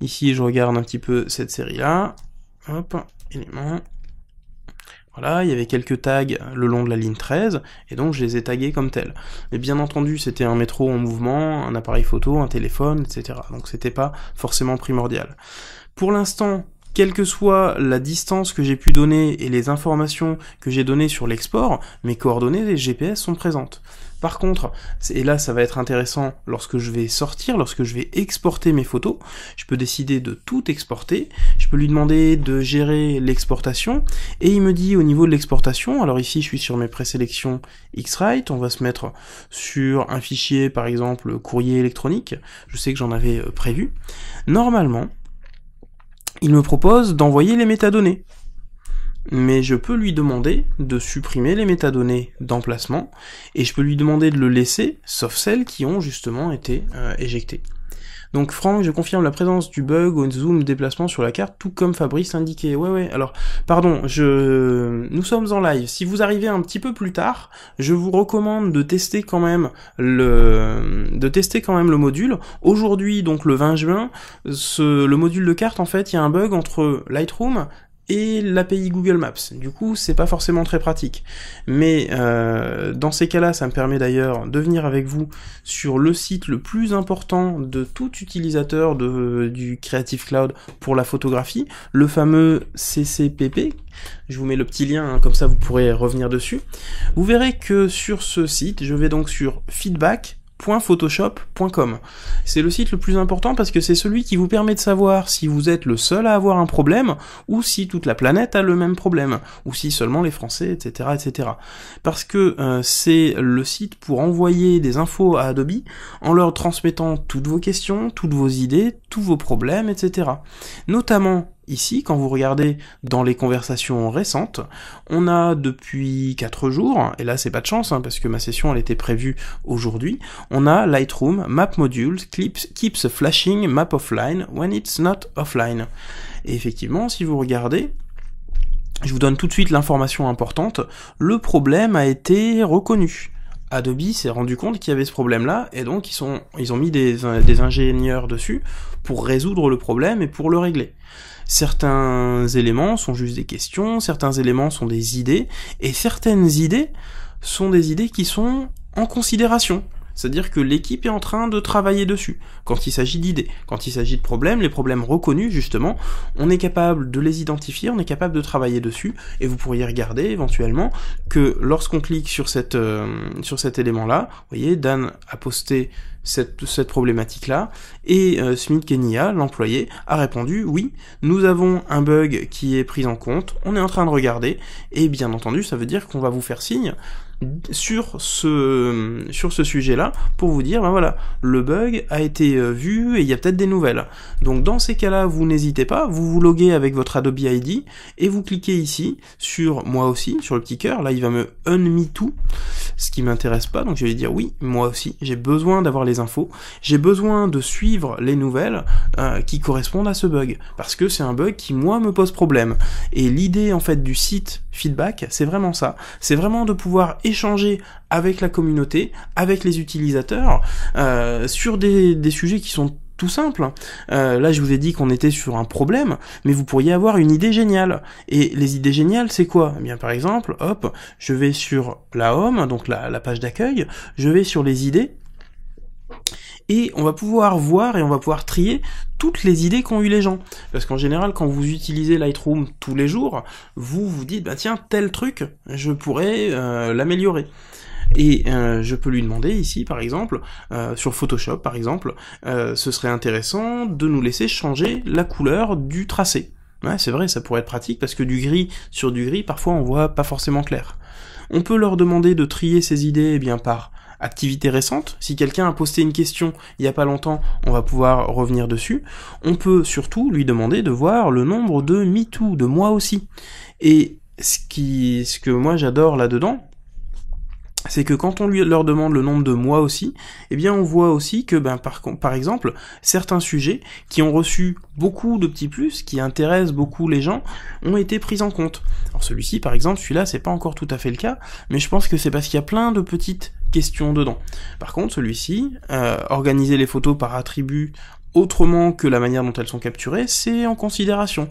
Ici, je regarde un petit peu cette série là. Hop, élément, voilà, il y avait quelques tags le long de la ligne 13, et donc je les ai tagués comme tels. Mais bien entendu, c'était un métro en mouvement, un appareil photo, un téléphone, etc. Donc c'était pas forcément primordial. Pour l'instant, quelle que soit la distance que j'ai pu donner et les informations que j'ai données sur l'export, mes coordonnées les GPS sont présentes. Par contre, et là ça va être intéressant lorsque je vais sortir, lorsque je vais exporter mes photos, je peux décider de tout exporter, je peux lui demander de gérer l'exportation, et il me dit au niveau de l'exportation, alors ici je suis sur mes présélections X-Rite, on va se mettre sur un fichier par exemple courrier électronique, je sais que j'en avais euh, prévu, normalement il me propose d'envoyer les métadonnées mais je peux lui demander de supprimer les métadonnées d'emplacement, et je peux lui demander de le laisser, sauf celles qui ont justement été euh, éjectées. Donc Franck, je confirme la présence du bug au zoom déplacement sur la carte, tout comme Fabrice indiquait. Ouais ouais, alors pardon, je nous sommes en live. Si vous arrivez un petit peu plus tard, je vous recommande de tester quand même le de tester quand même le module. Aujourd'hui donc le 20 juin, ce... le module de carte en fait, il y a un bug entre Lightroom et l'API Google Maps. Du coup, c'est pas forcément très pratique. Mais euh, dans ces cas-là, ça me permet d'ailleurs de venir avec vous sur le site le plus important de tout utilisateur de, du Creative Cloud pour la photographie, le fameux CCPP. Je vous mets le petit lien, hein, comme ça vous pourrez revenir dessus. Vous verrez que sur ce site, je vais donc sur Feedback, photoshop.com. C'est le site le plus important parce que c'est celui qui vous permet de savoir si vous êtes le seul à avoir un problème ou si toute la planète a le même problème ou si seulement les Français, etc., etc. Parce que euh, c'est le site pour envoyer des infos à Adobe en leur transmettant toutes vos questions, toutes vos idées, tous vos problèmes, etc. Notamment ici, quand vous regardez dans les conversations récentes, on a depuis 4 jours, et là c'est pas de chance hein, parce que ma session elle était prévue aujourd'hui, on a Lightroom, Map Modules, Clips, Keeps Flashing, Map Offline, When It's Not Offline. Et effectivement, si vous regardez, je vous donne tout de suite l'information importante, le problème a été reconnu. Adobe s'est rendu compte qu'il y avait ce problème-là, et donc ils, ont mis des ingénieurs dessus pour résoudre le problème et pour le régler. Certains éléments sont juste des questions, certains éléments sont des idées, et certaines idées sont des idées qui sont en considération. C'est-à-dire que l'équipe est en train de travailler dessus. Quand il s'agit d'idées, quand il s'agit de problèmes, les problèmes reconnus justement, on est capable de les identifier, on est capable de travailler dessus, et vous pourriez regarder éventuellement que lorsqu'on clique sur, cette, euh, sur cet élément-là, vous voyez, Dan a posté cette, problématique-là, et euh, Smith Kenya, l'employé, a répondu oui, nous avons un bug qui est pris en compte, on est en train de regarder, et bien entendu, ça veut dire qu'on va vous faire signe sur ce, sur ce sujet-là pour vous dire, ben voilà, le bug a été euh, vu et il y a peut-être des nouvelles. Donc dans ces cas-là, vous n'hésitez pas, vous vous loguez avec votre Adobe ID et vous cliquez ici sur moi aussi, sur le petit cœur. Là, il va me unme tout, ce qui m'intéresse pas. Donc je vais dire oui, moi aussi, j'ai besoin d'avoir les infos, j'ai besoin de suivre les nouvelles euh, qui correspondent à ce bug parce que c'est un bug qui moi me pose problème. Et l'idée en fait du site feedback, c'est vraiment ça, c'est vraiment de pouvoir échanger avec la communauté, avec les utilisateurs, euh, sur des, sujets qui sont tout simples. Euh, là, je vous ai dit qu'on était sur un problème, mais vous pourriez avoir une idée géniale. Et les idées géniales, c'est quoi eh Bien, par exemple, hop, je vais sur la home, donc la page d'accueil, je vais sur les idées, et on va pouvoir voir et on va pouvoir trier toutes les idées qu'ont eu les gens. Parce qu'en général, quand vous utilisez Lightroom tous les jours, vous vous dites, bah tiens, tel truc, je pourrais euh, l'améliorer. Et euh, je peux lui demander ici, par exemple, euh, sur Photoshop, par exemple, ce serait intéressant de nous laisser changer la couleur du tracé. Ouais, c'est vrai, ça pourrait être pratique parce que du gris sur du gris, parfois on voit pas forcément clair. On peut leur demander de trier ces idées eh bien par activité récente. Si quelqu'un a posté une question il n'y a pas longtemps, on va pouvoir revenir dessus. On peut surtout lui demander de voir le nombre de MeToo, de moi aussi. Et ce, qui, ce que moi j'adore là-dedans, c'est que quand on lui, leur demande le nombre de moi aussi, eh bien on voit aussi que ben, par, par exemple, certains sujets qui ont reçu beaucoup de petits plus, qui intéressent beaucoup les gens, ont été pris en compte. Alors celui-ci par exemple, celui-là c'est pas encore tout à fait le cas, mais je pense que c'est parce qu'il y a plein de petites question dedans. Par contre, celui-ci, euh, organiser les photos par attribut autrement que la manière dont elles sont capturées, c'est en considération.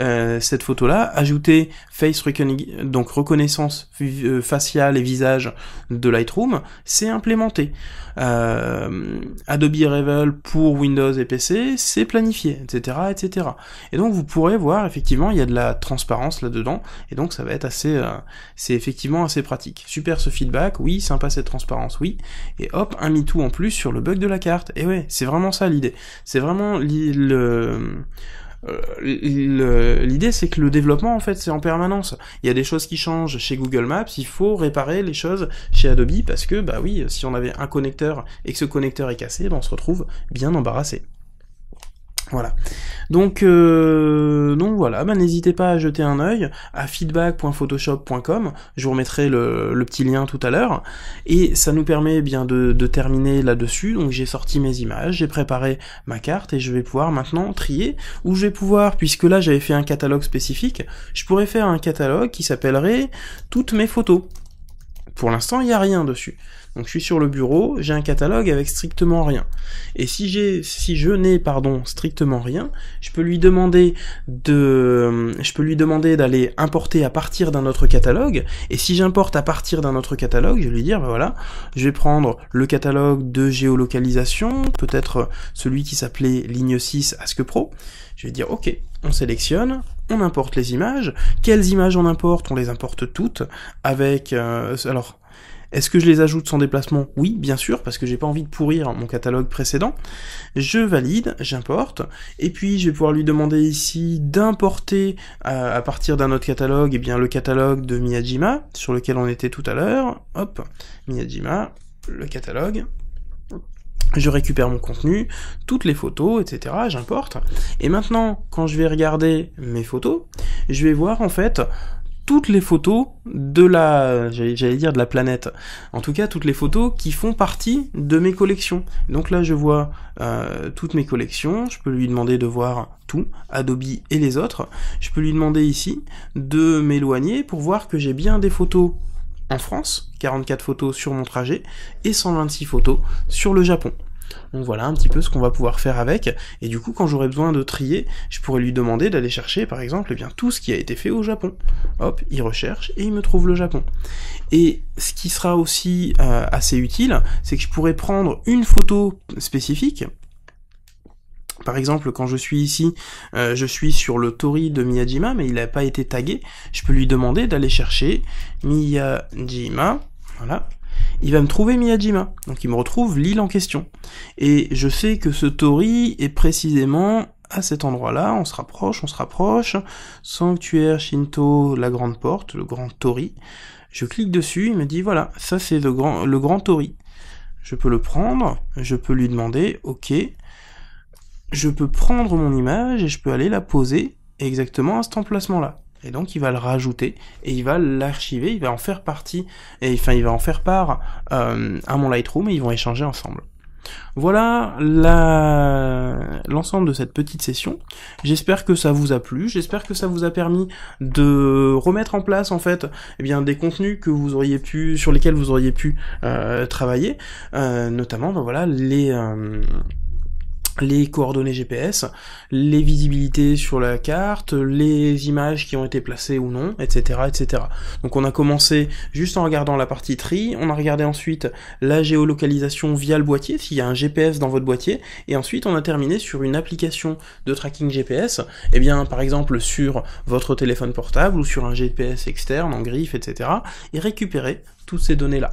Euh, cette photo-là, ajouter face recognition, donc reconnaissance euh, faciale et visage de Lightroom, c'est implémenté. Euh, Adobe Revel pour Windows et PC, c'est planifié, etc., etc. Et donc vous pourrez voir effectivement, il y a de la transparence là-dedans, et donc ça va être assez, euh, c'est effectivement assez pratique. Super ce feedback, oui, sympa cette transparence, oui, et hop, un MeToo en plus sur le bug de la carte. Et ouais, c'est vraiment ça l'idée c'est vraiment euh, l'idée c'est que le développement en fait c'est en permanence il y a des choses qui changent chez Google Maps il faut réparer les choses chez Adobe parce que bah oui si on avait un connecteur et que ce connecteur est cassé ben, on se retrouve bien embarrassé voilà. Donc, euh, voilà, ah bah, n'hésitez pas à jeter un œil à feedback.photoshop.com, je vous remettrai le, petit lien tout à l'heure, et ça nous permet eh bien de terminer là-dessus, donc j'ai sorti mes images, j'ai préparé ma carte, et je vais pouvoir maintenant trier, ou je vais pouvoir, puisque là j'avais fait un catalogue spécifique, je pourrais faire un catalogue qui s'appellerait « Toutes mes photos ». Pour l'instant, il n'y a rien dessus. Donc je suis sur le bureau, j'ai un catalogue avec strictement rien. Et si j'ai si je n'ai pardon strictement rien, je peux lui demander de je peux lui demander d'aller importer à partir d'un autre catalogue et si j'importe à partir d'un autre catalogue, je vais lui dire ben voilà, je vais prendre le catalogue de géolocalisation, peut-être celui qui s'appelait ligne 6 Ask Pro. Je vais dire OK, on sélectionne, on importe les images. Quelles images on importe On les importe toutes avec euh, alors est-ce que je les ajoute sans déplacement Oui, bien sûr, parce que j'ai pas envie de pourrir mon catalogue précédent. Je valide, j'importe, et puis je vais pouvoir lui demander ici d'importer euh, à, partir d'un autre catalogue, et eh bien le catalogue de Miyajima, sur lequel on était tout à l'heure. Hop, Miyajima, le catalogue, je récupère mon contenu, toutes les photos, etc. J'importe. Et maintenant, quand je vais regarder mes photos, je vais voir en fait toutes les photos de la, j'allais dire de la planète. En tout cas, toutes les photos qui font partie de mes collections. Donc là, je vois euh, toutes mes collections. Je peux lui demander de voir tout, Adobe et les autres. Je peux lui demander ici de m'éloigner pour voir que j'ai bien des photos en France, 44 photos sur mon trajet et 126 photos sur le Japon. Donc voilà un petit peu ce qu'on va pouvoir faire avec, et du coup quand j'aurai besoin de trier, je pourrais lui demander d'aller chercher par exemple eh bien tout ce qui a été fait au Japon. Hop, il recherche et il me trouve le Japon. Et ce qui sera aussi euh, assez utile, c'est que je pourrais prendre une photo spécifique, par exemple, quand je suis ici, euh, je suis sur le Tori de Miyajima, mais il n'a pas été tagué. Je peux lui demander d'aller chercher Miyajima. Voilà il va me trouver Miyajima. Donc il me retrouve l'île en question. Et je sais que ce Tori est précisément à cet endroit-là, on se rapproche, on se rapproche, sanctuaire Shinto, la grande porte, le grand Tori. Je clique dessus, il me dit voilà, ça c'est le grand, le Tori. Je peux le prendre, je peux lui demander, ok, je peux prendre mon image et je peux aller la poser exactement à cet emplacement-là. Et donc il va le rajouter et il va l'archiver, il va en faire partie, et enfin il va en faire part euh, à mon Lightroom et ils vont échanger ensemble. Voilà l'ensemble de cette petite session. J'espère que ça vous a plu, j'espère que ça vous a permis de remettre en place en fait eh bien, des contenus que vous auriez pu sur lesquels vous auriez pu euh, travailler, euh, notamment ben voilà les les coordonnées GPS, les visibilités sur la carte, les images qui ont été placées ou non, etc., etc. Donc on a commencé juste en regardant la partie tri, on a regardé ensuite la géolocalisation via le boîtier, s'il y a un GPS dans votre boîtier, et ensuite on a terminé sur une application de tracking GPS, eh bien par exemple sur votre téléphone portable ou sur un GPS externe en griffe, etc. et récupérer toutes ces données-là.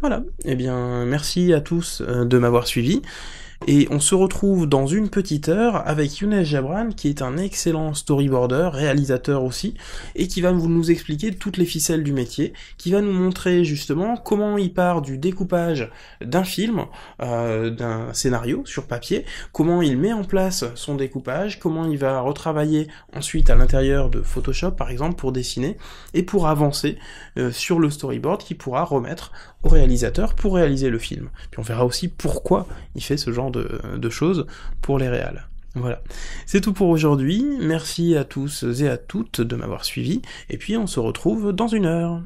Voilà, et eh bien merci à tous euh, de m'avoir suivi. Et on se retrouve dans une petite heure avec Younes Jabran, qui est un excellent storyboarder, réalisateur aussi, et qui va nous expliquer toutes les ficelles du métier, qui va nous montrer justement comment il part du découpage d'un film, euh, d'un scénario sur papier, comment il met en place son découpage, comment il va retravailler ensuite à l'intérieur de Photoshop par exemple pour dessiner, et pour avancer euh, sur le storyboard qu'il pourra remettre au réalisateur pour réaliser le film. Puis on verra aussi pourquoi il fait ce genre de, de choses pour les réals. Voilà. C'est tout pour aujourd'hui. Merci à tous et à toutes de m'avoir suivi. Et puis on se retrouve dans une heure.